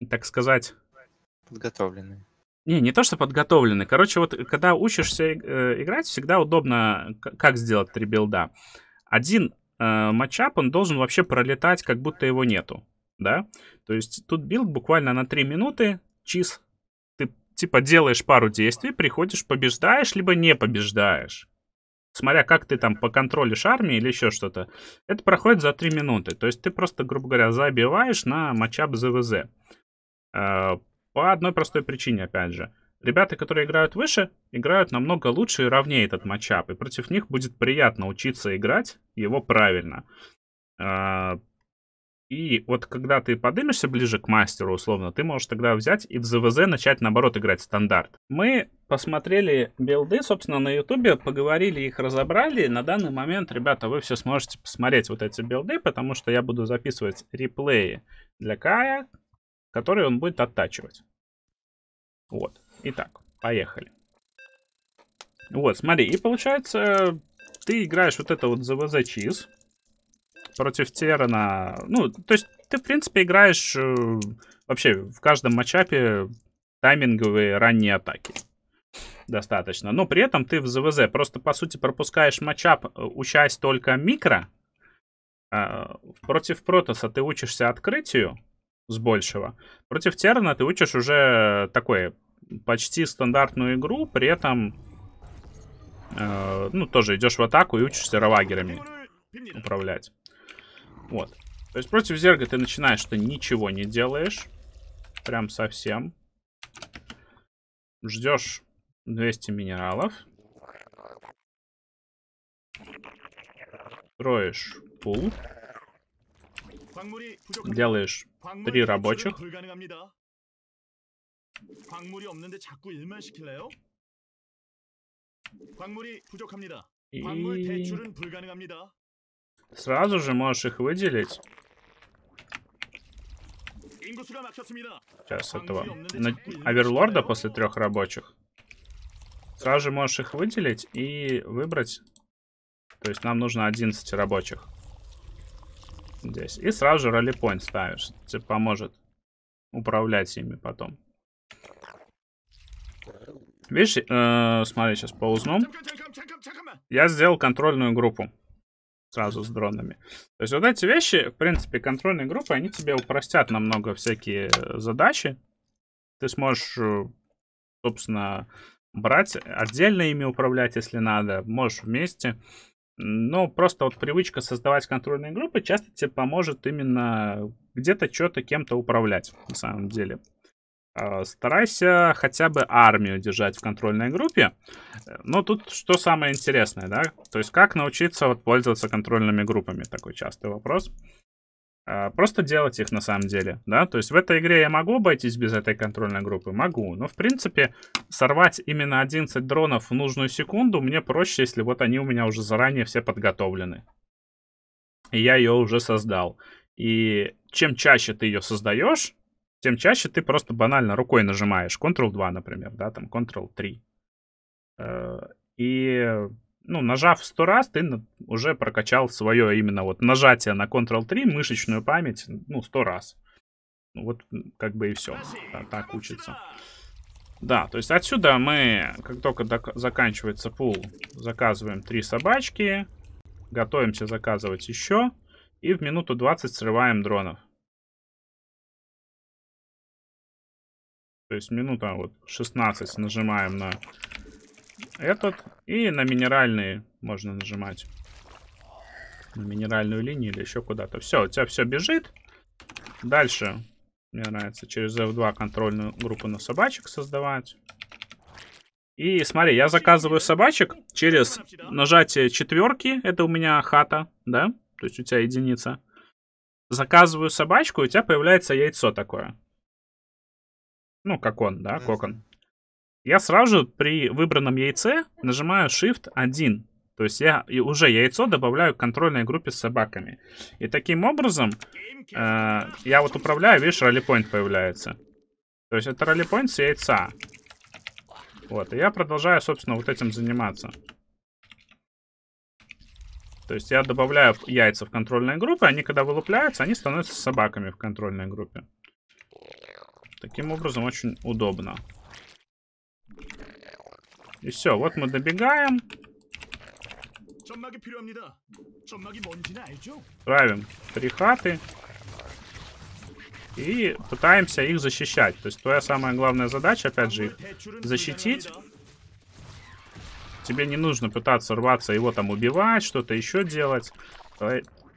так сказать... Подготовленный. Не, не то, что подготовленный. Короче, вот когда учишься э, играть, всегда удобно, как сделать три билда. Один э, матчап, он должен вообще пролетать, как будто его нету, да? То есть тут билд буквально на 3 минуты, чиз, ты типа делаешь пару действий, приходишь, побеждаешь, либо не побеждаешь смотря как ты там поконтролишь армии или еще что-то, это проходит за 3 минуты. То есть ты просто, грубо говоря, забиваешь на матчап ЗВЗ. А, по одной простой причине, опять же. Ребята, которые играют выше, играют намного лучше и ровнее этот матчап, и против них будет приятно учиться играть его правильно. А, и вот когда ты подымешься ближе к мастеру, условно, ты можешь тогда взять и в ЗВЗ начать, наоборот, играть стандарт. Мы посмотрели билды, собственно, на ютубе, поговорили, их разобрали. На данный момент, ребята, вы все сможете посмотреть вот эти билды, потому что я буду записывать реплеи для Кая, которые он будет оттачивать. Вот. Итак, поехали. Вот, смотри, и получается, ты играешь вот это вот ЗВЗ-чиз против Терна. Ну, то есть ты, в принципе, играешь э, вообще в каждом матчапе тайминговые ранние атаки. Достаточно. Но при этом ты в ЗВЗ просто, по сути, пропускаешь матчап, э, учась только микро. А, против Протоса ты учишься открытию с большего. Против Терна ты учишь уже такое почти стандартную игру, при этом э, ну, тоже идешь в атаку и учишься ровагерами управлять. Вот. То есть против зерга ты начинаешь, что ничего не делаешь. Прям совсем. Ждешь 200 минералов. Строишь пул. Делаешь три рабочих. И... Сразу же можешь их выделить. Сейчас этого. На... Оверлорда после трех рабочих. Сразу же можешь их выделить и выбрать. То есть нам нужно 11 рабочих. Здесь. И сразу же ролипоинт ставишь. Тебе поможет управлять ими потом. Видишь, э, смотри, сейчас по паузну. Я сделал контрольную группу сразу с дронами. То есть вот эти вещи, в принципе, контрольные группы, они тебе упростят намного всякие э, задачи. Ты сможешь, э, собственно, брать отдельно ими управлять, если надо, можешь вместе. Но просто вот привычка создавать контрольные группы часто тебе поможет именно где-то что-то кем-то управлять, на самом деле. Э, старайся хотя бы армию держать в контрольной группе. Э, но тут что самое интересное, да? То есть как научиться вот пользоваться контрольными группами? Такой частый вопрос. Э, просто делать их на самом деле, да? То есть в этой игре я могу обойтись без этой контрольной группы? Могу. Но в принципе сорвать именно 11 дронов в нужную секунду мне проще, если вот они у меня уже заранее все подготовлены. И я ее уже создал. И чем чаще ты ее создаешь, тем чаще ты просто банально рукой нажимаешь Ctrl-2, например, да, там Ctrl-3. Э, и, ну, нажав сто раз, ты уже прокачал свое именно вот нажатие на Ctrl-3, мышечную память, ну, сто раз. Ну, вот как бы и все. Да, так учится. Да, то есть отсюда мы, как только заканчивается пул, заказываем три собачки, готовимся заказывать еще, и в минуту 20 срываем дронов. То есть минута вот 16 нажимаем на этот. И на минеральные можно нажимать. На минеральную линию или еще куда-то. Все, у тебя все бежит. Дальше. Мне нравится через F2 контрольную группу на собачек создавать. И смотри, я заказываю собачек через нажатие четверки. Это у меня хата, да? То есть у тебя единица. Заказываю собачку, у тебя появляется яйцо такое ну, как он, да, кокон. Я сразу же при выбранном яйце нажимаю Shift 1. То есть я уже яйцо добавляю к контрольной группе с собаками. И таким образом э, я вот управляю, видишь, ролипоинт появляется. То есть это ролипоинт с яйца. Вот, и я продолжаю, собственно, вот этим заниматься. То есть я добавляю яйца в контрольные группы, они когда вылупляются, они становятся собаками в контрольной группе. Таким образом, очень удобно. И все, вот мы добегаем. Правим три хаты. И пытаемся их защищать. То есть твоя самая главная задача, опять же, их защитить. Тебе не нужно пытаться рваться, его там убивать, что-то еще делать.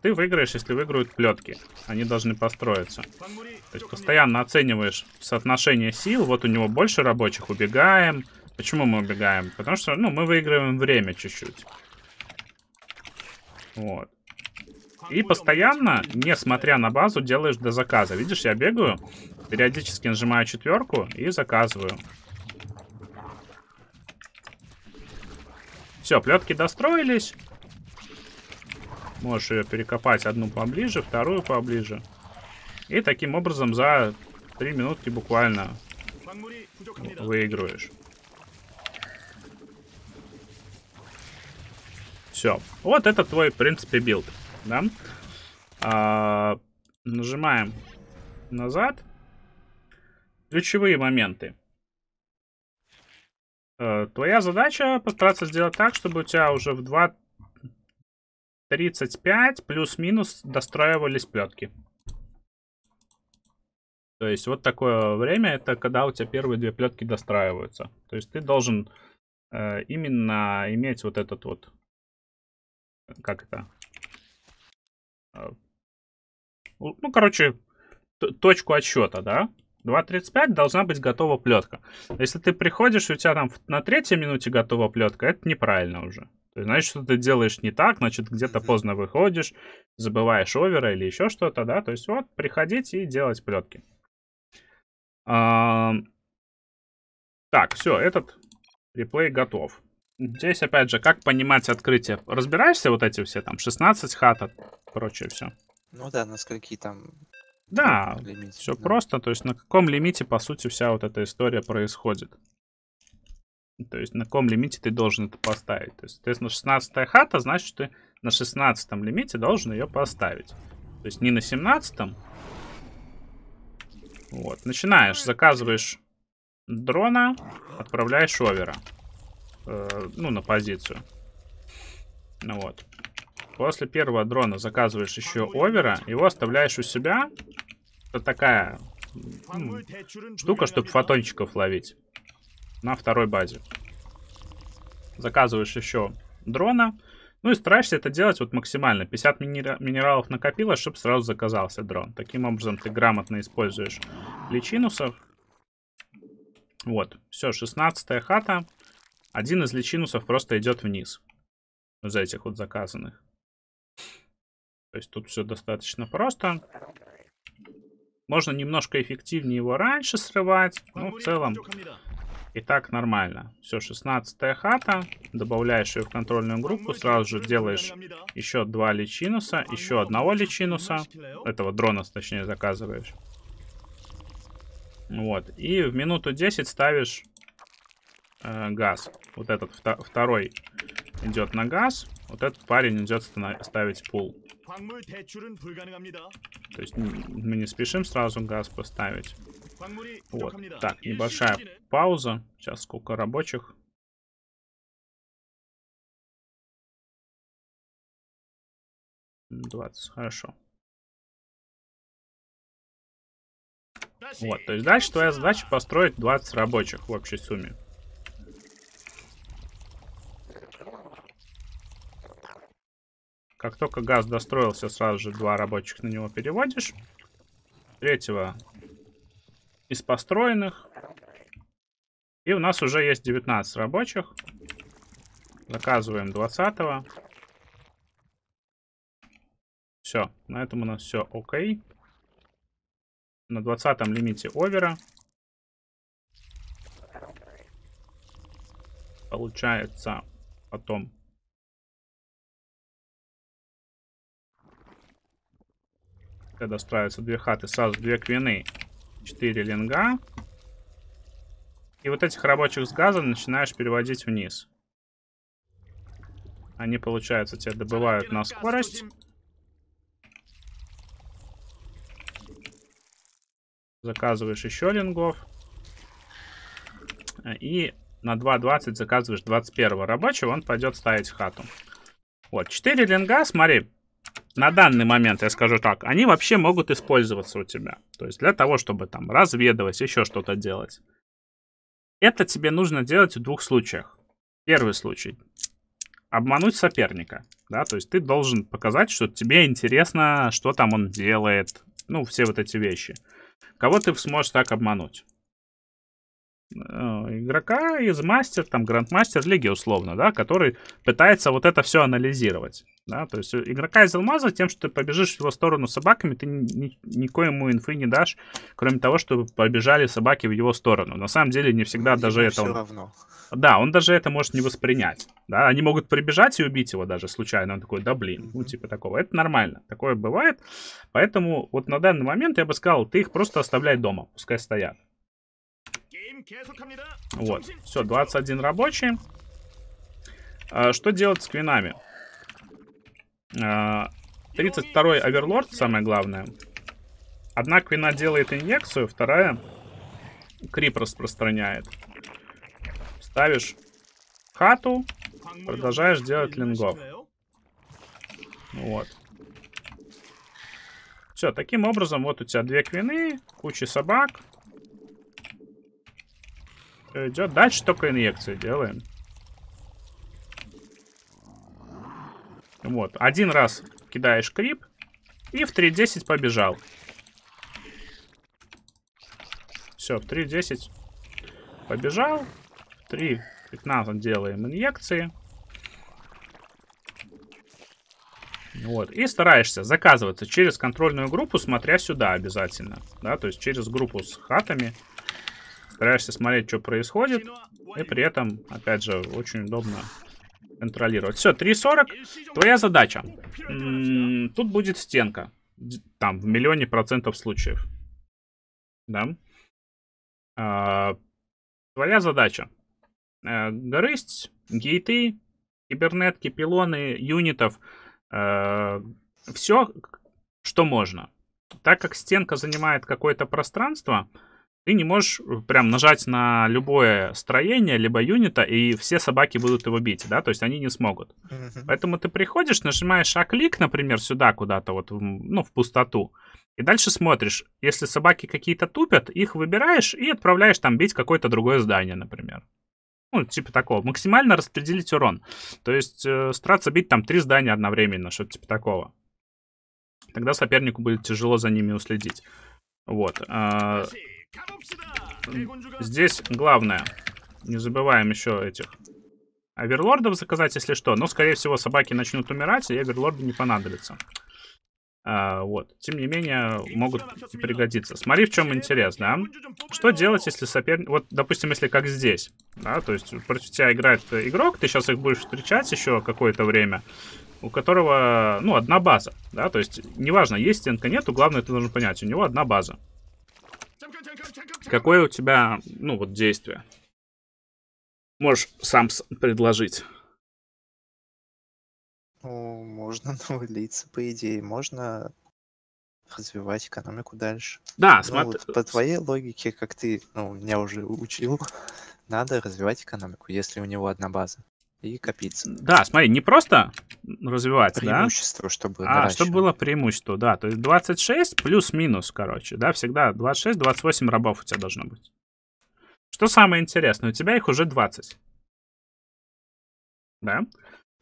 Ты выиграешь, если выиграют плетки. Они должны построиться. То есть постоянно оцениваешь соотношение сил. Вот у него больше рабочих. Убегаем. Почему мы убегаем? Потому что, ну, мы выигрываем время чуть-чуть. Вот. И постоянно, несмотря на базу, делаешь до заказа. Видишь, я бегаю, периодически нажимаю четверку и заказываю. Все, плетки достроились. Можешь ее перекопать одну поближе, вторую поближе. И таким образом за три минутки буквально выигрываешь. Все. Вот это твой, в принципе, билд. Да? А, нажимаем назад. Ключевые моменты. А, твоя задача постараться сделать так, чтобы у тебя уже в 2 35 плюс-минус достраивались плетки. То есть вот такое время, это когда у тебя первые две плетки достраиваются. То есть ты должен э, именно иметь вот этот вот, как это, э, ну, короче, точку отсчета, да? 2.35 должна быть готова плетка. Если ты приходишь, у тебя там на третьей минуте готова плетка, это неправильно уже. То есть, значит, что ты делаешь не так, значит, где-то поздно выходишь, забываешь овера или еще что-то, да. То есть, вот, приходить и делать плетки. А... Так, все, этот реплей готов. Здесь, опять же, как понимать открытие? Разбираешься вот эти все там 16 хата, прочее все? Ну да, на скольки там... Да, лимите, все да. просто, то есть на каком лимите, по сути, вся вот эта история происходит. То есть на каком лимите ты должен это поставить. То есть, соответственно, 16 хата, значит, ты на 16 лимите должен ее поставить. То есть не на 17. -м. Вот, начинаешь, заказываешь дрона, отправляешь овера. Э, ну, на позицию. Ну вот. После первого дрона заказываешь еще овера, его оставляешь у себя. Это такая штука, чтобы фотончиков ловить на второй базе. Заказываешь еще дрона. Ну и стараешься это делать вот максимально. 50 минералов накопилось, чтобы сразу заказался дрон. Таким образом ты грамотно используешь личинусов. Вот, все, 16 хата. Один из личинусов просто идет вниз. Из этих вот заказанных. То есть тут все достаточно просто. Можно немножко эффективнее его раньше срывать, но в целом и так нормально. Все, 16 хата. Добавляешь ее в контрольную группу. Сразу же делаешь еще два личинуса. Еще одного личинуса. Этого дрона, точнее, заказываешь. Вот. И в минуту 10 ставишь э, газ. Вот этот второй идет на газ. Вот этот парень идет ставить пул. То есть мы не спешим сразу газ поставить. Вот, так, небольшая пауза. Сейчас сколько рабочих. Двадцать, хорошо. Вот, то есть дальше твоя задача построить 20 рабочих в общей сумме. Как только газ достроился, сразу же два рабочих на него переводишь. Третьего из построенных. И у нас уже есть 19 рабочих. Заказываем 20 -го. Все, на этом у нас все окей. На 20-м лимите овера. Получается потом когда достраиваются две хаты, сразу две квины 4 линга. И вот этих рабочих с газа начинаешь переводить вниз. Они, получается, тебя добывают на скорость. Заказываешь еще лингов. И на 2.20 заказываешь 21 рабочего, он пойдет ставить хату. Вот, 4 линга, смотри, на данный момент, я скажу так, они вообще могут использоваться у тебя. То есть для того, чтобы там разведывать, еще что-то делать. Это тебе нужно делать в двух случаях. Первый случай. Обмануть соперника. Да, то есть ты должен показать, что тебе интересно, что там он делает. Ну, все вот эти вещи. Кого ты сможешь так обмануть? Э, игрока из мастер, там, грандмастер лиги условно, да, который пытается вот это все анализировать. Да? То есть э, игрока из алмаза тем, что ты побежишь в его сторону собаками, ты ни, никоему инфы не дашь, кроме того, что побежали собаки в его сторону. На самом деле не всегда ну, даже это... Он... равно. Да, он даже это может не воспринять. Да? Они могут прибежать и убить его даже случайно. Он такой, да блин, ну типа такого. Это нормально, такое бывает. Поэтому вот на данный момент я бы сказал, ты их просто оставляй дома, пускай стоят. Вот, все, 21 рабочий. А, что делать с квинами? 32-й э, Оверлорд, самое главное. Одна квина делает инъекцию, вторая крип распространяет. Ставишь хату, продолжаешь делать лингов. Вот. Все, таким образом, вот у тебя две квины, куча собак. Все идет. Дальше только инъекции делаем. Вот, один раз кидаешь крип, и в 3.10 побежал. Все, в 3.10 побежал. 3.15 делаем инъекции. Вот. И стараешься заказываться через контрольную группу, смотря сюда обязательно. Да, то есть через группу с хатами. Стараешься смотреть, что происходит. И при этом, опять же, очень удобно контролировать. Все, 3.40. Твоя задача. М -м, тут будет стенка. Там, в миллионе процентов случаев. Да. А, твоя задача. А, грызть гейты, кибернетки, пилоны, юнитов. А, э, все, что можно. Так как стенка занимает какое-то пространство, ты не можешь э, прям нажать на любое строение, либо юнита, и все собаки будут его бить, да, то есть они не смогут. Mm-hmm. Поэтому ты приходишь, нажимаешь А-клик, например, сюда куда-то, вот, ну, в пустоту, и дальше смотришь, если собаки какие-то тупят, их выбираешь и отправляешь там бить какое-то другое здание, например. Ну, типа такого. Максимально распределить урон. То есть э, стараться бить там три здания одновременно, что-то типа такого. Тогда сопернику будет тяжело за ними уследить. Вот. Э, Здесь главное. Не забываем еще этих оверлордов заказать, если что. Но, скорее всего, собаки начнут умирать, и оверлорды не понадобятся. А, вот. Тем не менее, могут пригодиться. Смотри, в чем интерес, да? Что делать, если соперник... Вот, допустим, если как здесь, да? То есть против тебя играет игрок, ты сейчас их будешь встречать еще какое-то время, у которого, ну, одна база, да? То есть, неважно, есть стенка, нету, главное, ты должен понять, у него одна база. Какое у тебя, ну, вот действие? Можешь сам предложить. Ну, можно (laughs) навалиться, по идее. Можно развивать экономику дальше. Да, ну, смотри. Вот э, по твоей логике, как ты, ну, меня уже учил, (laughs) надо развивать экономику, если у него одна база и Капицын. Да, смотри, не просто развивать, преимущество, да? чтобы А, чтобы было преимущество, да. То есть 26 плюс-минус, короче, да, всегда 26-28 рабов у тебя должно быть. Что самое интересное, у тебя их уже 20. Да?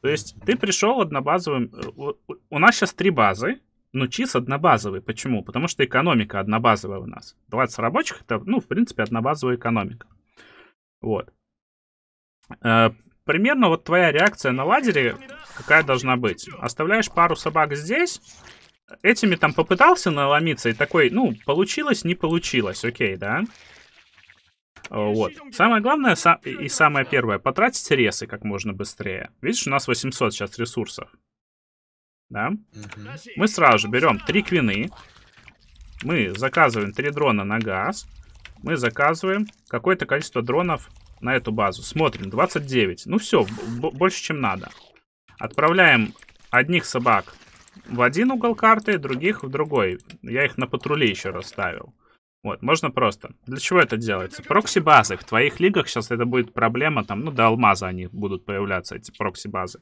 То есть ты пришел однобазовым... Э, у нас сейчас три базы, но чиз однобазовый. Почему? Потому что экономика однобазовая у нас. 20 рабочих — это, ну, в принципе, однобазовая экономика. Вот. Э, примерно вот твоя реакция на ладере какая должна быть. Оставляешь пару собак здесь, этими там попытался наломиться и такой, ну, получилось, не получилось, окей, да? Вот. Самое главное и самое первое, потратить ресы как можно быстрее. Видишь, у нас 800 сейчас ресурсов. Да? Угу. Мы сразу же берем три квины. Мы заказываем три дрона на газ. Мы заказываем какое-то количество дронов на эту базу. Смотрим, 29. Ну все, больше, чем надо. Отправляем одних собак в один угол карты, других в другой. Я их на патруле еще расставил. Вот, можно просто. Для чего это делается? Прокси-базы. В твоих лигах сейчас это будет проблема, там, ну, до алмаза они будут появляться, эти прокси-базы.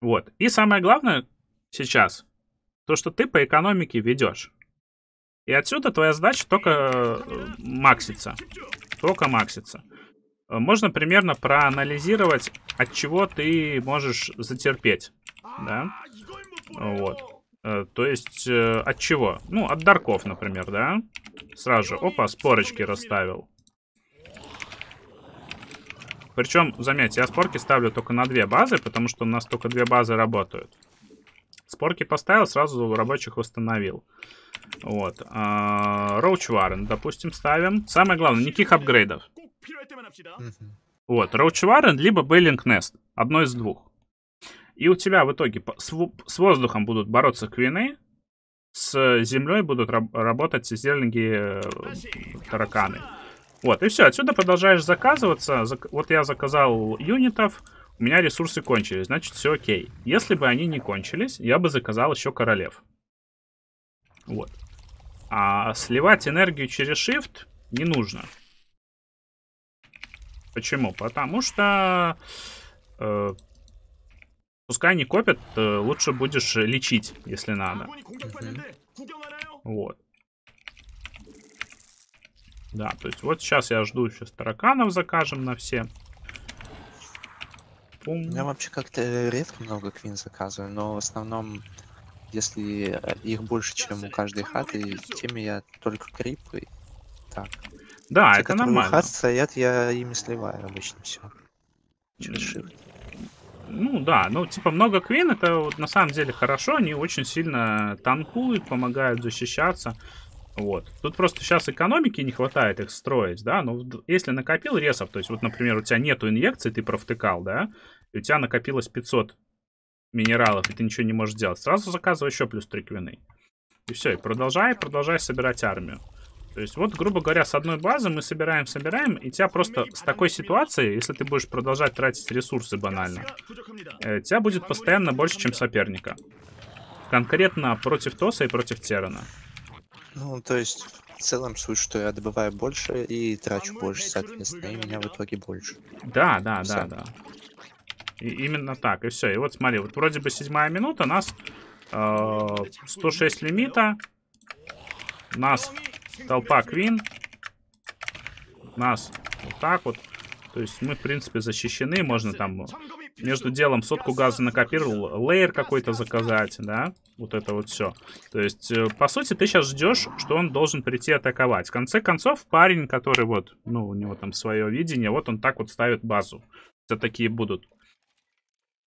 Вот. И самое главное сейчас, то, что ты по экономике ведешь. И отсюда твоя задача только э, макситься кто максится. Э, можно примерно проанализировать, от чего ты можешь затерпеть. Да? Вот. Э, то есть, э, от чего? Ну, от дарков, например, да? Сразу же, опа, спорочки расставил. Причем, заметьте, я спорки ставлю только на две базы, потому что у нас только две базы работают. Спорки поставил, сразу рабочих восстановил. Вот. Роуч а, Варен, допустим, ставим. Самое главное, никаких апгрейдов. Вот, Роуч Варен, либо Бейлинг Нест. Одно из двух. И у тебя в итоге с, воздухом будут бороться квины, с землей будут раб работать зерлинги э, тараканы. Вот, и все. Отсюда продолжаешь заказываться. Зак вот я заказал юнитов, у меня ресурсы кончились, значит все окей. Если бы они не кончились, я бы заказал еще королев. Вот. А сливать энергию через Shift не нужно. Почему? Потому что... Э, пускай не копят, э, лучше будешь лечить, если надо. Вот. Да, то есть вот сейчас я жду сейчас тараканов закажем на все. Пум. Я вообще как-то редко много квин заказываю, но в основном если э, их больше, чем у каждой хаты, теми я только крипы. Так. Да, Те, это нормально. хат стоят, я ими сливаю обычно все. Ну да, ну типа много квин, это вот на самом деле хорошо, они очень сильно танкуют, помогают защищаться. Вот. Тут просто сейчас экономики не хватает их строить, да, но если накопил ресов, то есть вот, например, у тебя нету инъекций, ты провтыкал, да, и у тебя накопилось 500 минералов, и ты ничего не можешь делать. Сразу заказывай еще плюс 3 квины. И все, и продолжай, продолжай собирать армию. То есть вот, грубо говоря, с одной базы мы собираем, собираем, и тебя просто с такой ситуацией, если ты будешь продолжать тратить ресурсы банально, э, тебя будет постоянно больше, чем соперника. Конкретно против Тоса и против Терана. Ну, то есть, в целом суть, что я добываю больше и трачу больше, соответственно, и у меня в итоге больше. Да, да, Сам. да, да. И именно так, и все. И вот смотри, вот вроде бы седьмая минута, нас э, 106 лимита, нас толпа Квин, нас вот так вот. То есть мы, в принципе, защищены, можно там между делом сотку газа накопировал, лейер какой-то заказать, да, вот это вот все. То есть, э, по сути, ты сейчас ждешь, что он должен прийти атаковать. В конце концов, парень, который вот, ну, у него там свое видение, вот он так вот ставит базу. Это такие будут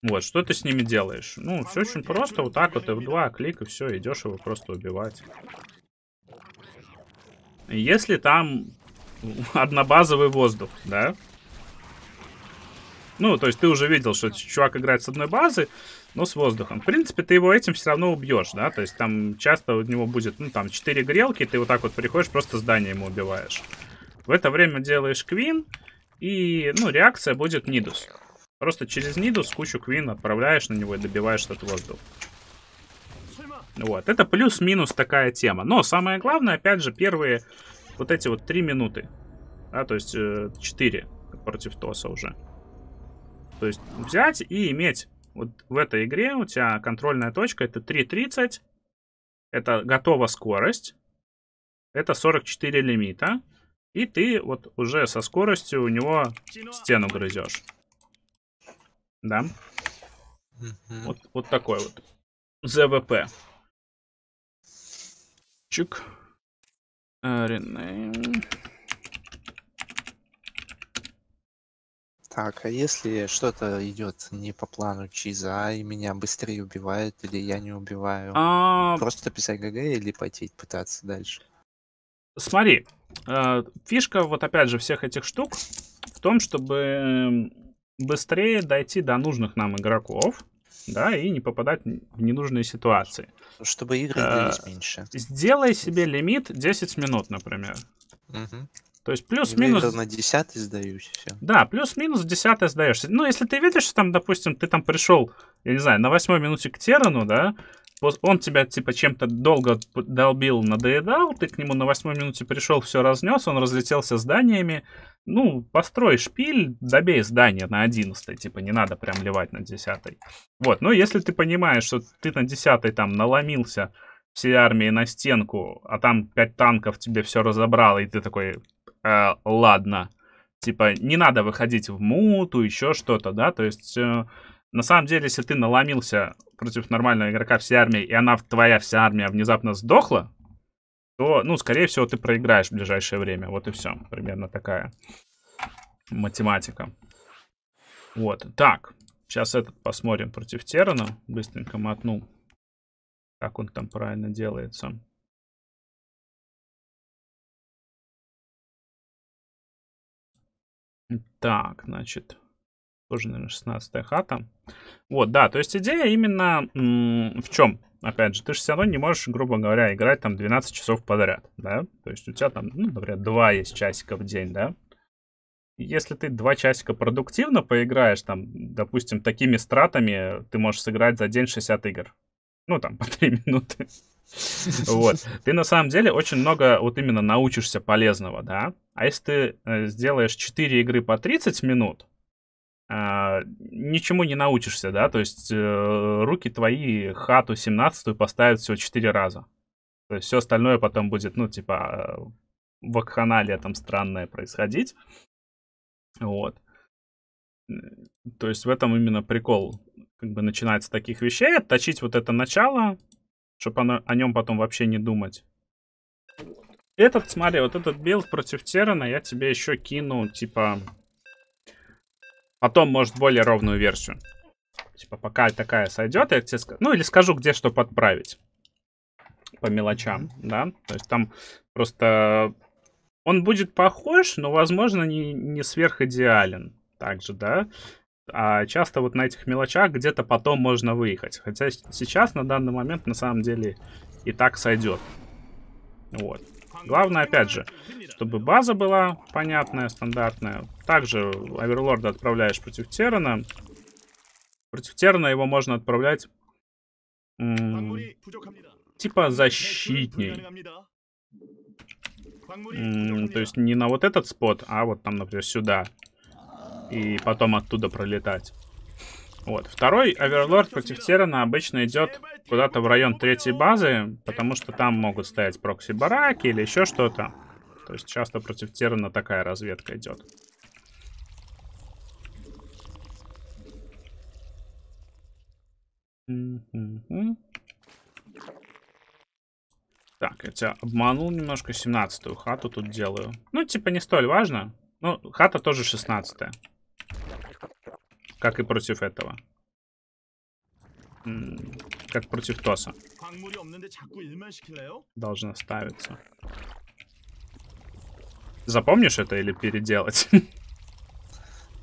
вот, что ты с ними делаешь? Ну, все очень просто, вот так вот F2 клик, и все, идешь его просто убивать. Если там (laughs) однобазовый воздух, да? Ну, то есть ты уже видел, что чувак играет с одной базы, но с воздухом. В принципе, ты его этим все равно убьешь, да? То есть там часто у него будет, ну, там, 4 грелки, ты вот так вот приходишь, просто здание ему убиваешь. В это время делаешь квин, и, ну, реакция будет нидус. Просто через Ниду с кучу Квин отправляешь на него и добиваешь этот воздух. Вот, это плюс-минус такая тема. Но самое главное, опять же, первые вот эти вот три минуты. Да, то есть э, 4 против ТОСа уже. То есть взять и иметь. Вот в этой игре у тебя контрольная точка это 3.30. Это готова скорость. Это 44 лимита. И ты вот уже со скоростью у него стену грызешь. Да? Угу. Вот, вот такой вот. ЗВП. Чик. Rename. Так, а если что-то идет не по плану Чиза а и меня быстрее убивают или я не убиваю, а... просто писать ГГ или пойти пытаться дальше? Смотри, э, фишка вот опять же всех этих штук в том, чтобы эм, быстрее дойти до нужных нам игроков, да, и не попадать в ненужные ситуации. Ну, чтобы игры а, меньше. Сделай себе лимит 10 минут, например. Угу. То есть плюс-минус... на 10 сдаюсь, все. Да, плюс-минус 10 сдаешься. Ну, если ты видишь, что там, допустим, ты там пришел, я не знаю, на восьмой минуте к Терану, да, он тебя типа чем-то долго долбил, надоедал, ты к нему на восьмой минуте пришел, все разнес, он разлетелся зданиями. Ну, построй шпиль, добей здание на одиннадцатой, типа не надо прям ливать на десятой. Вот, но если ты понимаешь, что ты на десятой там наломился всей армии на стенку, а там пять танков тебе все разобрало, и ты такой, э, ладно, типа не надо выходить в муту, еще что-то, да, то есть... Э, на самом деле, если ты наломился против нормального игрока всей армии, и она, твоя вся армия, внезапно сдохла, то, ну, скорее всего, ты проиграешь в ближайшее время. Вот и все. Примерно такая математика. Вот, так. Сейчас этот посмотрим против Террана. Быстренько мотну. Как он там правильно делается. Так, значит тоже, наверное, 16 хата. Вот, да, то есть идея именно в чем? Опять же, ты же все равно не можешь, грубо говоря, играть там 12 часов подряд, да? То есть у тебя там, ну, например, 2 есть часика в день, да? Если ты 2 часика продуктивно поиграешь, там, допустим, такими стратами ты можешь сыграть за день 60 игр. Ну, там, (laughs) по 3 минуты. Вот. Ты на самом деле очень много вот именно научишься полезного, да? А если ты э, сделаешь 4 игры по 30 минут, а, ничему не научишься, да, то есть э, руки твои хату 17 поставят всего 4 раза. То есть все остальное потом будет, ну, типа, а, вакханалия там странное происходить. Вот. То есть в этом именно прикол, как бы начинается с таких вещей, отточить вот это начало, чтобы оно, о нем потом вообще не думать. Этот, смотри, вот этот билд против Террана я тебе еще кину, типа, Потом, может, более ровную версию. Типа, пока такая сойдет, я тебе скажу. Ну, или скажу, где что подправить. По мелочам, да. То есть там просто он будет похож, но, возможно, не, не сверхидеален. Также, да. А часто вот на этих мелочах где-то потом можно выехать. Хотя сейчас, на данный момент, на самом деле, и так сойдет. Вот. Главное, опять же, чтобы база была понятная, стандартная. Также Оверлорда отправляешь против Террана. Против Террана его можно отправлять типа защитней. То есть не на вот этот спот, а вот там, например, сюда. И потом оттуда пролетать. Вот. Второй оверлорд против Террана обычно идет куда-то в район третьей базы, потому что там могут стоять прокси-бараки или еще что-то. То есть часто против Террана такая разведка идет. Так, я тебя обманул немножко, 17-ю хату тут делаю. Ну, типа, не столь важно. Ну, хата тоже 16-я. Как и против этого. Как против Тоса. Должна ставиться. Запомнишь это или переделать? (laughs)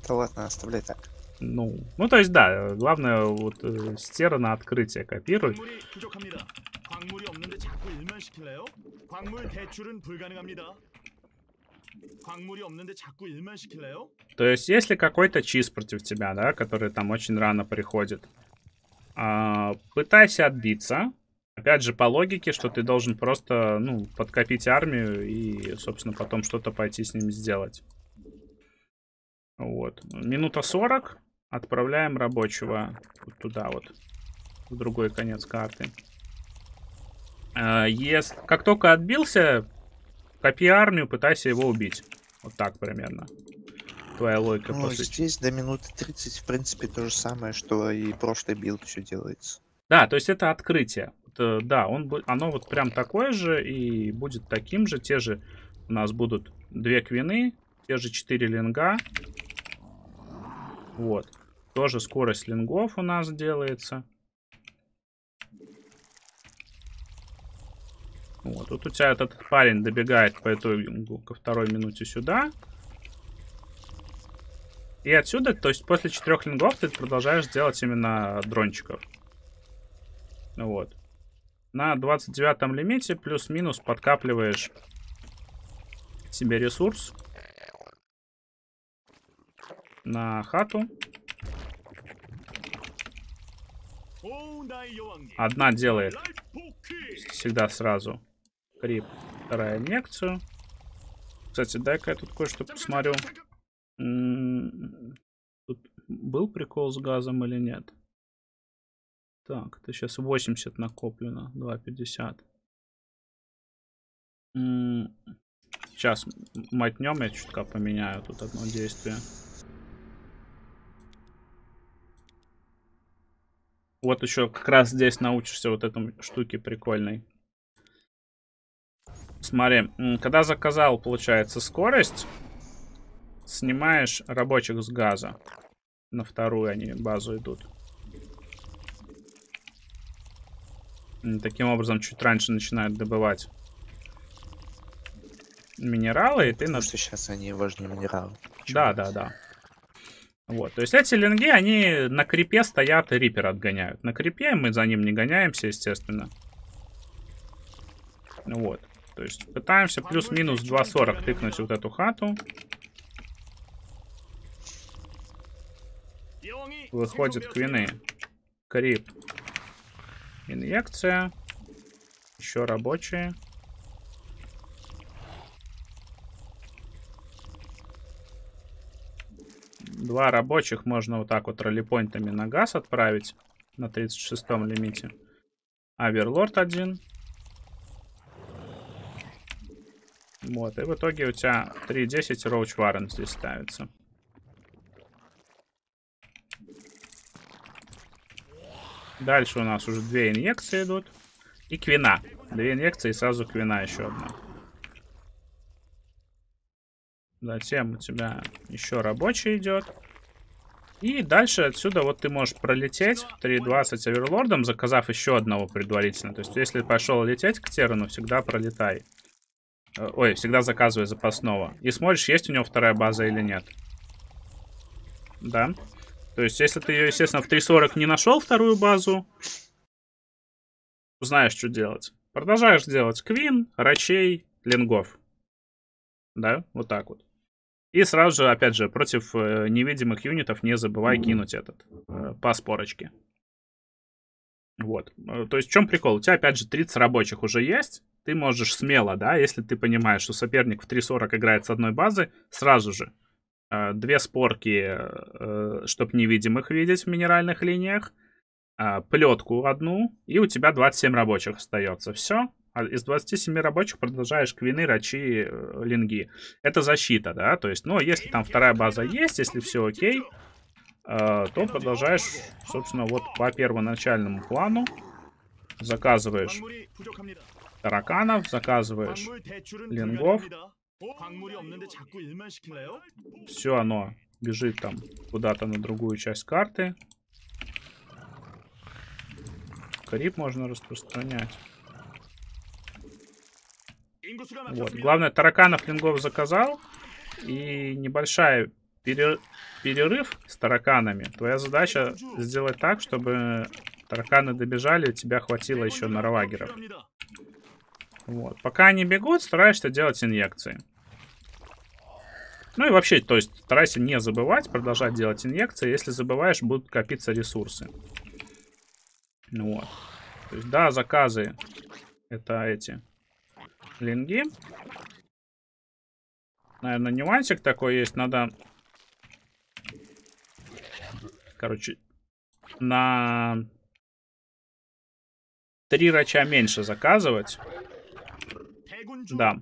Да ладно, оставляй так. Ну, ну то есть да, главное вот э, стера на открытие копируй. То есть, если какой-то чиз против тебя, да, который там очень рано приходит, а, пытайся отбиться. Опять же, по логике, что ты должен просто, ну, подкопить армию и, собственно, потом что-то пойти с ними сделать. Вот. Минута 40. Отправляем рабочего вот туда вот. В другой конец карты. А, ест. Как только отбился, Копи армию, пытайся его убить. Вот так примерно. Твоя логика ну, здесь до минуты 30, в принципе, то же самое, что и прошлый билд все делается. Да, то есть это открытие. Это, да, он, оно вот прям такое же и будет таким же. Те же у нас будут две квины, те же четыре линга. Вот. Тоже скорость лингов у нас делается. Тут у тебя этот парень добегает по итогу ко второй минуте сюда. И отсюда, то есть после четырех лингов ты продолжаешь делать именно дрончиков. Вот. На 29 лимите плюс-минус подкапливаешь себе ресурс на хату. Одна делает всегда сразу. Крип. Вторая инъекцию. Кстати, дай-ка я тут кое-что посмотрю. М-м-м. Тут был прикол с газом или нет? Так, это сейчас 80 накоплено. 2,50. Сейчас м-м. мотнем, я чутка поменяю тут одно действие. Вот еще как раз здесь научишься вот этому штуке прикольной. Смотри, когда заказал, получается, скорость, снимаешь рабочих с газа. На вторую они базу идут. И таким образом, чуть раньше начинают добывать минералы, и ты... Потому что сейчас они важнее минералы. Да, да, да. Вот, то есть эти линги, они на крипе стоят и рипер отгоняют. На крипе мы за ним не гоняемся, естественно. Вот. То есть пытаемся плюс-минус 2.40 тыкнуть вот эту хату. Выходит квины. Крип. Инъекция. Еще рабочие. Два рабочих можно вот так вот роллипоинтами на газ отправить на 36-м лимите. Аверлорд один. Вот, и в итоге у тебя 3.10 Роуч Варен здесь ставится. Дальше у нас уже две инъекции идут. И квина. Две инъекции и сразу квина еще одна. Затем у тебя еще рабочий идет. И дальше отсюда вот ты можешь пролететь 3.20 оверлордом, заказав еще одного предварительно. То есть, если пошел лететь к терну, всегда пролетай. Э, ой, всегда заказываю запасного. И смотришь, есть у него вторая база или нет. Да. То есть, если ты ее, естественно, в 3.40 не нашел вторую базу, знаешь, что делать. Продолжаешь делать квин, рачей, лингов. Да, вот так вот. И сразу же, опять же, против э, невидимых юнитов не забывай кинуть этот, э, по спорочке. Вот. Э, то есть в чем прикол? У тебя, опять же, 30 рабочих уже есть. Ты можешь смело, да, если ты понимаешь, что соперник в 3.40 играет с одной базы, сразу же э, две спорки, э, чтобы невидимых видеть в минеральных линиях, плетку одну, и у тебя 27 рабочих остается. Все. А из 27 рабочих продолжаешь квины, рачи, линги. Это защита, да, то есть, ну, если там вторая база есть, если все окей, Э, то продолжаешь, собственно, вот по первоначальному плану. Заказываешь тараканов, заказываешь лингов. Все оно бежит там куда-то на другую часть карты. Кариб можно распространять. Вот. Главное, тараканов лингов заказал. И небольшая перерыв с тараканами. Твоя задача сделать так, чтобы тараканы добежали, тебя хватило еще на равагеров. Вот. Пока они бегут, стараешься делать инъекции. Ну и вообще, то есть старайся не забывать, продолжать делать инъекции. Если забываешь, будут копиться ресурсы. Ну вот. То есть, да, заказы это эти линги. Наверное, нюансик такой есть. Надо короче, на три рача меньше заказывать. Да.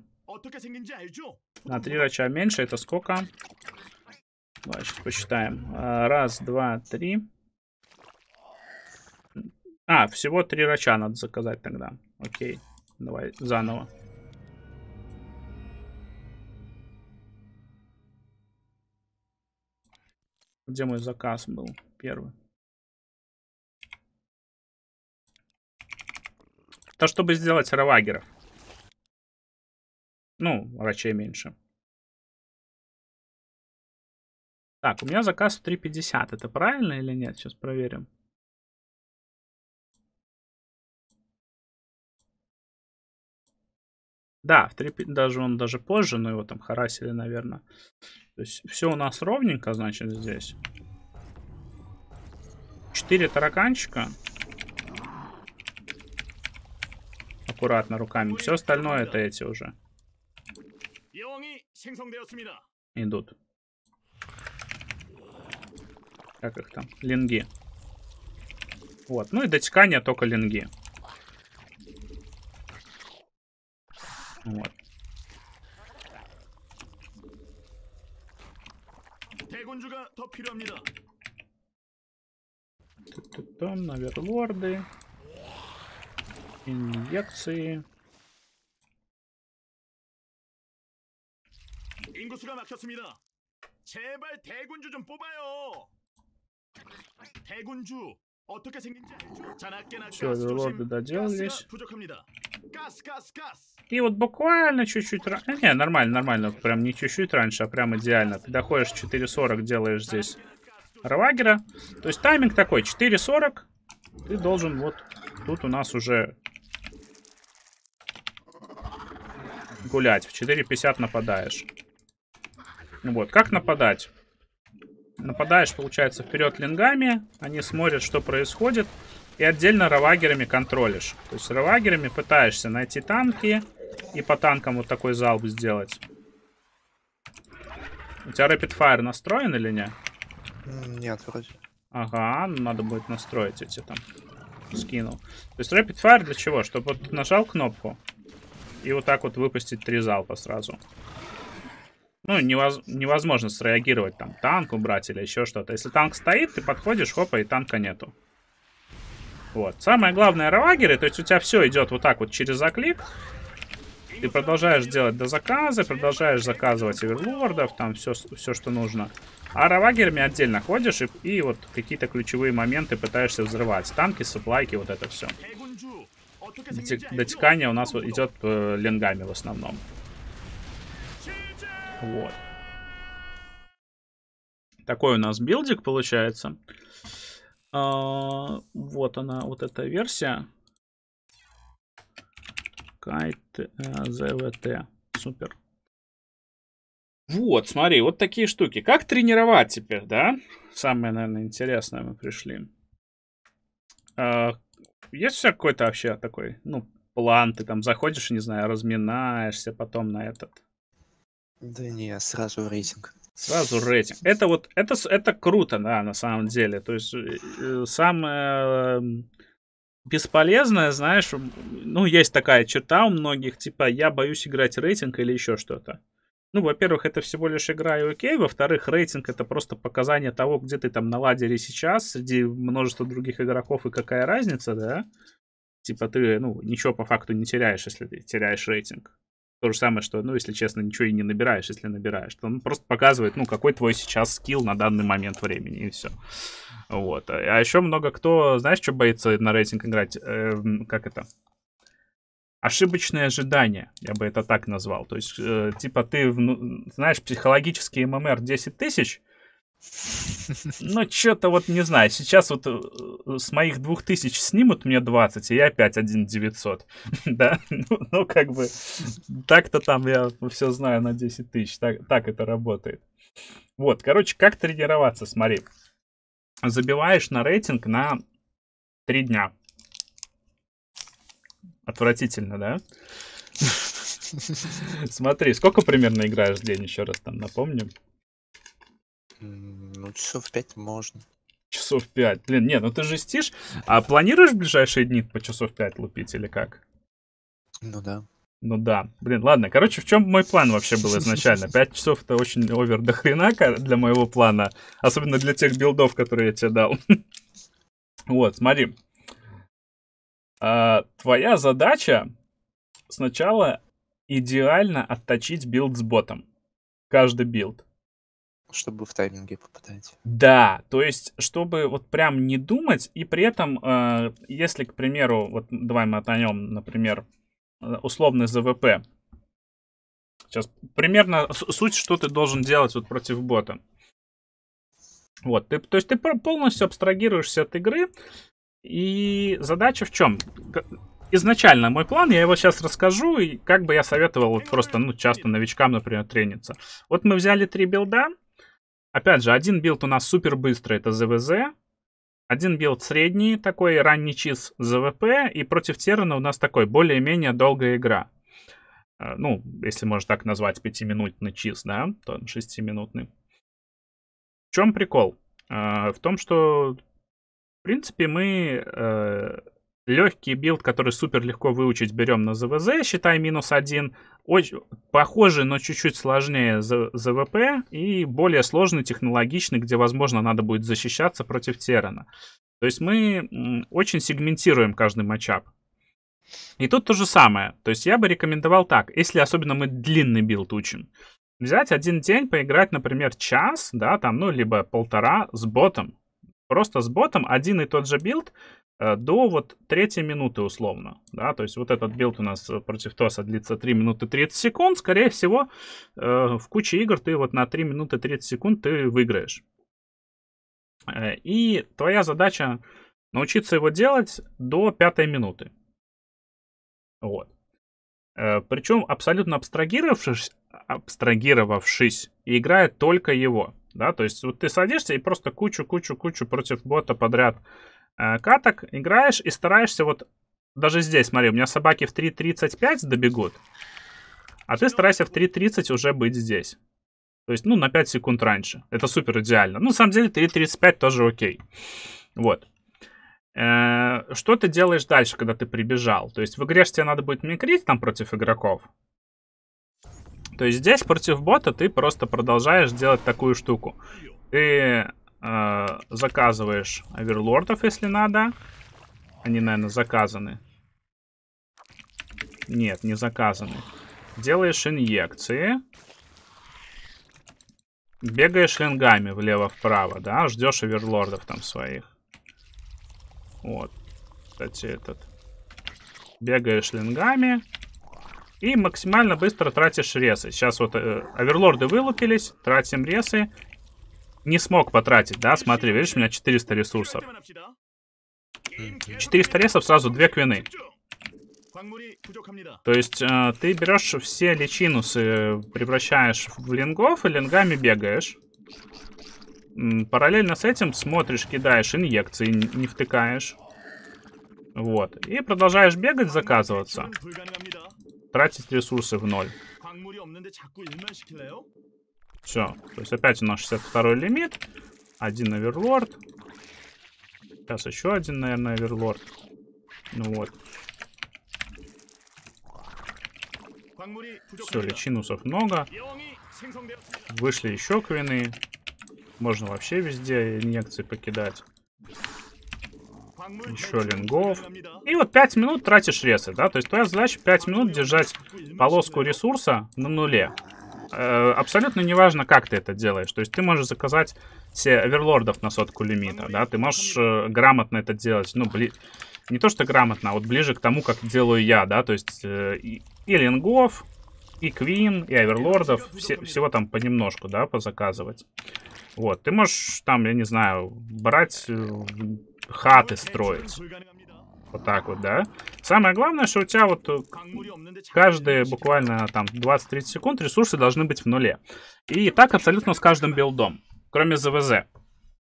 На три рача меньше это сколько? Давай сейчас посчитаем. Э, раз, два, три. А, всего три рача надо заказать тогда. Окей. Давай заново. Где мой заказ был? Первый. То, чтобы сделать ровагеров, Ну, врачей меньше. Так, у меня заказ в 3.50. Это правильно или нет? Сейчас проверим. Да, в 3, даже он даже позже, но его там харасили, наверное. То есть все у нас ровненько, значит, здесь. Четыре тараканчика. Аккуратно руками. Все остальное это эти уже. Идут. Как их там? Линги. Вот. Ну и дотекание только линги. в о 대군주가 더 필요합니다. Тут-тут-там, н а в е 인구수가 막혔습니다. 제발 대군주 좀 뽑아요. 대군주 어떻게 생긴지 알죠? 가스 조심. 가스가 부족합니다. И вот буквально чуть-чуть... ра- э, Не, нормально, нормально. Прям не чуть-чуть раньше, а прям идеально. Ты доходишь 4.40, делаешь здесь Равагера, То есть тайминг такой, 4.40. Ты должен вот... Тут у нас уже... Гулять. В 4.50 нападаешь. Вот, как нападать? Нападаешь, получается, вперед лингами. Они смотрят, что происходит. И отдельно ровагерами контролишь. То есть ровагерами пытаешься найти танки и по танкам вот такой залп сделать. У тебя Rapid Fire настроен или не? Нет, вроде. Ага, ну надо будет настроить эти там. Скинул. То есть Rapid Fire для чего? Чтобы вот нажал кнопку и вот так вот выпустить три залпа сразу ну, невоз... невозможно среагировать, там, танк убрать или еще что-то. Если танк стоит, ты подходишь, хопа, и танка нету. Вот. Самое главное ровагеры, то есть у тебя все идет вот так вот через заклик. Ты продолжаешь делать до заказа, продолжаешь заказывать оверлордов, там все, все что нужно. А ровагерами отдельно ходишь и, и вот какие-то ключевые моменты пытаешься взрывать. Танки, суплайки, вот это все. Дотекание у нас идет э, ленгами в основном. Вот. Такой у нас билдик получается. А, вот она, вот эта версия. Kite ZVT. Э, Супер. Вот, смотри, вот такие штуки. Как тренировать теперь, да? Самое, наверное, интересное мы пришли. А, есть у какой-то вообще такой, ну, план? Ты там заходишь, не знаю, разминаешься потом на этот да не, сразу рейтинг. Сразу рейтинг. Это вот, это, это круто, да, на самом деле. То есть э, э, самое эм, бесполезное, знаешь, ну, есть такая черта у многих, типа, я боюсь играть рейтинг или еще что-то. Ну, во-первых, это всего лишь игра и окей. Во-вторых, рейтинг это просто показание того, где ты там на ладере сейчас, среди множества других игроков и какая разница, да? Типа ты, ну, ничего по факту не теряешь, если ты теряешь рейтинг то же самое, что, ну, если честно, ничего и не набираешь, если набираешь. То он просто показывает, ну, какой твой сейчас скилл на данный момент времени, и все. Вот. А еще много кто, знаешь, что боится на рейтинг играть? Эм, как это? Ошибочные ожидания, я бы это так назвал. То есть, э, типа, ты, ну, знаешь, психологический ММР 10 тысяч, (laughs) Ну, что-то вот не знаю. Сейчас вот э, э, с моих двух тысяч снимут мне 20, и я опять 1 900. (laughs) да, ну, ну, как бы так-то там я все знаю на 10 тысяч. Так, так это работает. Вот, короче, как тренироваться, смотри. Забиваешь на рейтинг на 3 дня. Отвратительно, да? (laughs) Смотри, сколько примерно играешь в день, еще раз там напомним. Ну, часов пять можно. Часов пять. Блин, не, ну ты жестишь. А планируешь в ближайшие дни по часов пять лупить или как? Ну да. Ну да. Блин, ладно. Короче, в чем мой план вообще был изначально? (laughs) Пять часов это очень овер до хрена для моего плана. Особенно для тех билдов, которые я тебе дал. (laughs) Вот, смотри. А, твоя задача сначала идеально отточить билд с ботом. Каждый билд чтобы в тайминге попадать. Да, то есть, чтобы вот прям не думать, и при этом, э, если, к примеру, вот давай мы отнем, например, э, условный ЗВП. Сейчас примерно суть, что ты должен делать вот против бота. Вот, ты, то есть ты полностью абстрагируешься от игры, и задача в чем? Изначально мой план, я его сейчас расскажу, и как бы я советовал вот просто, ну, часто новичкам, например, трениться. Вот мы взяли три билда, Опять же, один билд у нас супер быстрый, это ЗВЗ. Один билд средний, такой ранний чиз ЗВП, и против Террана у нас такой более-менее долгая игра. Э, ну, если можно так назвать, пятиминутный чиз, да, то он шестиминутный. В чем прикол? Э, в том, что, в принципе, мы э, Легкий билд, который супер легко выучить, берем на ЗВЗ, считай минус один. Очень, похожий, но чуть-чуть сложнее ЗВП и более сложный, технологичный, где, возможно, надо будет защищаться против терана. То есть мы очень сегментируем каждый матчап. И тут то же самое. То есть я бы рекомендовал так, если особенно мы длинный билд учим. Взять один день, поиграть, например, час, да, там, ну, либо полтора с ботом. Просто с ботом один и тот же билд, Э, до вот третьей минуты условно, да, то есть вот этот билд у нас э, против ТОСа длится 3 минуты 30 секунд, скорее всего, э, в куче игр ты вот на 3 минуты 30 секунд ты выиграешь. И твоя задача научиться его делать до пятой минуты. Вот. Причем абсолютно абстрагировавшись, абстрагировавшись и играя только его. Да, то есть вот ты садишься и просто кучу-кучу-кучу против бота подряд Э, каток, играешь и стараешься вот даже здесь, смотри, у меня собаки в 3.35 добегут, а ты старайся в 3.30 уже быть здесь. То есть, ну, на 5 секунд раньше. Это супер идеально. Ну, на самом деле, 3.35 тоже окей. Вот. Э, что ты делаешь дальше, когда ты прибежал? То есть в игре же тебе надо будет микрить там против игроков. То есть здесь против бота ты просто продолжаешь делать такую штуку. Ты э, заказываешь оверлордов, если надо. Они, наверное, заказаны. Нет, не заказаны. Делаешь инъекции. Бегаешь лингами влево-вправо, да? Ждешь оверлордов там своих. Вот. Кстати, этот. Бегаешь лингами И максимально быстро тратишь ресы. Сейчас вот э, оверлорды вылупились, тратим ресы не смог потратить, да? Смотри, видишь, у меня 400 ресурсов. 400 ресов, сразу две квины. То есть э, ты берешь все личинусы, превращаешь в лингов и лингами бегаешь. Параллельно с этим смотришь, кидаешь инъекции, не втыкаешь. Вот. И продолжаешь бегать, заказываться. Тратить ресурсы в ноль. Все. То есть опять у нас 62 лимит. Один оверлорд. Сейчас еще один, наверное, оверлорд. Ну вот. Все, личинусов много. Вышли еще квины. Можно вообще везде инъекции покидать. Еще лингов. И вот 5 минут тратишь ресы, да? То есть твоя задача 5 минут держать полоску ресурса на нуле. Э, абсолютно неважно, как ты это делаешь. То есть ты можешь заказать все оверлордов на сотку лимита, да, ты можешь э, грамотно это делать, ну, блин, не то что грамотно, а вот ближе к тому, как делаю я, да, то есть э, и, и лингов, и квин, и оверлордов, все, всего там понемножку, да, позаказывать. Вот, ты можешь там, я не знаю, брать хаты строить. Вот так вот, да? Самое главное, что у тебя вот э, каждые буквально там 20-30 секунд ресурсы должны быть в нуле. И так абсолютно с каждым билдом, кроме ЗВЗ.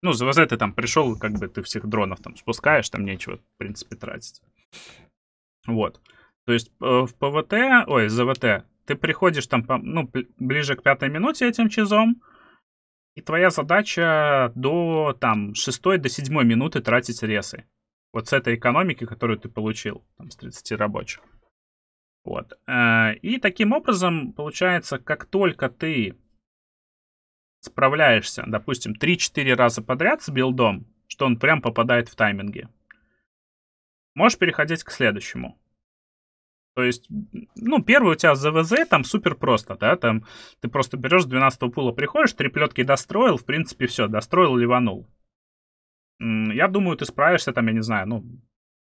Ну, ЗВЗ ты там пришел, как бы ты всех дронов там спускаешь, там нечего, в принципе, тратить. Вот. То есть э, в ПВТ, ой, ЗВТ, ты приходишь там, ну, ближе к пятой минуте этим чизом, и твоя задача до там шестой, до седьмой минуты тратить ресы вот с этой экономики, которую ты получил там, с 30 рабочих. Вот. Э, и таким образом, получается, как только ты справляешься, допустим, 3-4 раза подряд с билдом, что он прям попадает в тайминги, можешь переходить к следующему. То есть, ну, первый у тебя ЗВЗ, там супер просто, да, там ты просто берешь с 12 пула приходишь, три плетки достроил, в принципе, все, достроил, ливанул я думаю, ты справишься там, я не знаю, ну,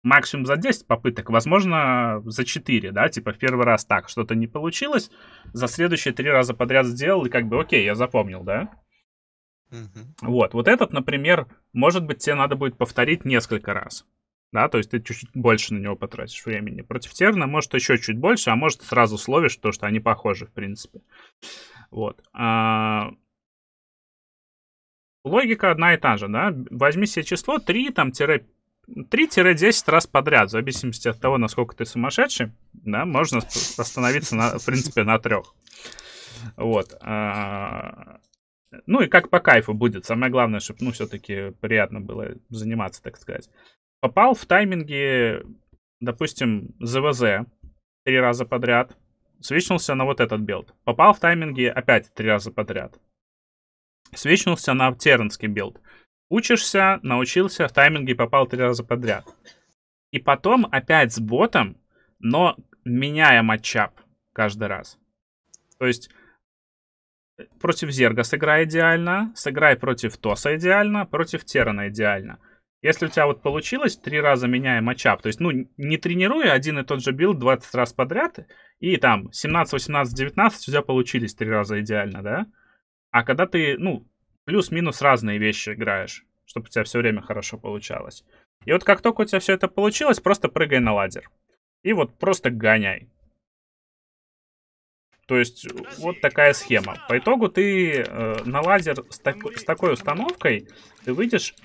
максимум за 10 попыток, возможно, за 4, да, типа в первый раз так, что-то не получилось, за следующие три раза подряд сделал, и как бы, окей, я запомнил, да? Угу. Вот, вот этот, например, может быть, тебе надо будет повторить несколько раз, да, то есть ты чуть-чуть больше на него потратишь времени. Против Терна, может, еще чуть больше, а может, сразу словишь то, что они похожи, в принципе. Вот. А, Логика одна и та же, да? Возьми себе число 3, там, тире 3-10 раз подряд, в зависимости от того, насколько ты сумасшедший, да, можно остановиться, на, в принципе, на трех. Вот. А, ну и как по кайфу будет. Самое главное, чтобы, ну, все-таки приятно было заниматься, так сказать. Попал в тайминги, допустим, ЗВЗ три раза подряд. Свечнулся на вот этот билд. Попал в тайминги опять три раза подряд. Свечнулся на Тернский билд. Учишься, научился, тайминги попал три раза подряд. И потом опять с ботом, но меняя матчап каждый раз. То есть э, против Зерга сыграй идеально, сыграй против Тоса идеально, против Терана идеально. Если у тебя вот получилось три раза меняя матчап, то есть, ну, не тренируя один и тот же билд 20 раз подряд, и там 17, 18, 19 у тебя получились три раза идеально, да? А когда ты, ну, плюс-минус разные вещи играешь, чтобы у тебя все время хорошо получалось. И вот как только у тебя все это получилось, просто прыгай на ладер. И вот просто гоняй. То есть э, вот такая схема. По итогу ты э, на лазер с, так, с такой установкой ты выйдешь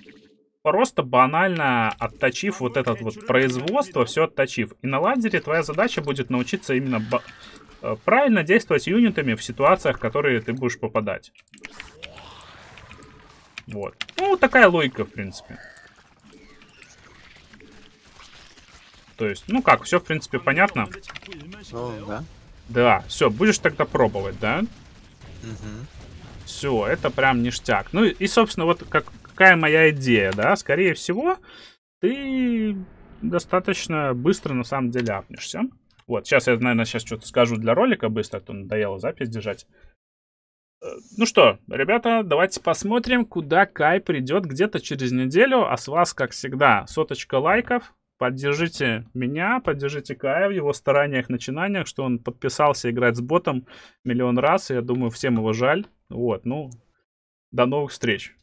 просто банально отточив вот это вот производство, все отточив. И на лазере твоя задача будет научиться именно Э, правильно действовать юнитами в ситуациях, в которые ты будешь попадать. Вот. Ну, такая логика, в принципе. То есть, ну как, все, в принципе, понятно? Ну, да. Да, все, будешь тогда пробовать, да? Угу. Все, это прям ништяк. Ну и, собственно, вот как, какая моя идея, да? Скорее всего, ты достаточно быстро на самом деле апнешься. Вот, сейчас я, наверное, сейчас что-то скажу для ролика быстро, а то надоело запись держать. Э, ну что, ребята, давайте посмотрим, куда Кай придет где-то через неделю. А с вас, как всегда, соточка лайков. Поддержите меня, поддержите Кая в его стараниях, начинаниях, что он подписался играть с ботом миллион раз. И я думаю, всем его жаль. Вот, ну, до новых встреч.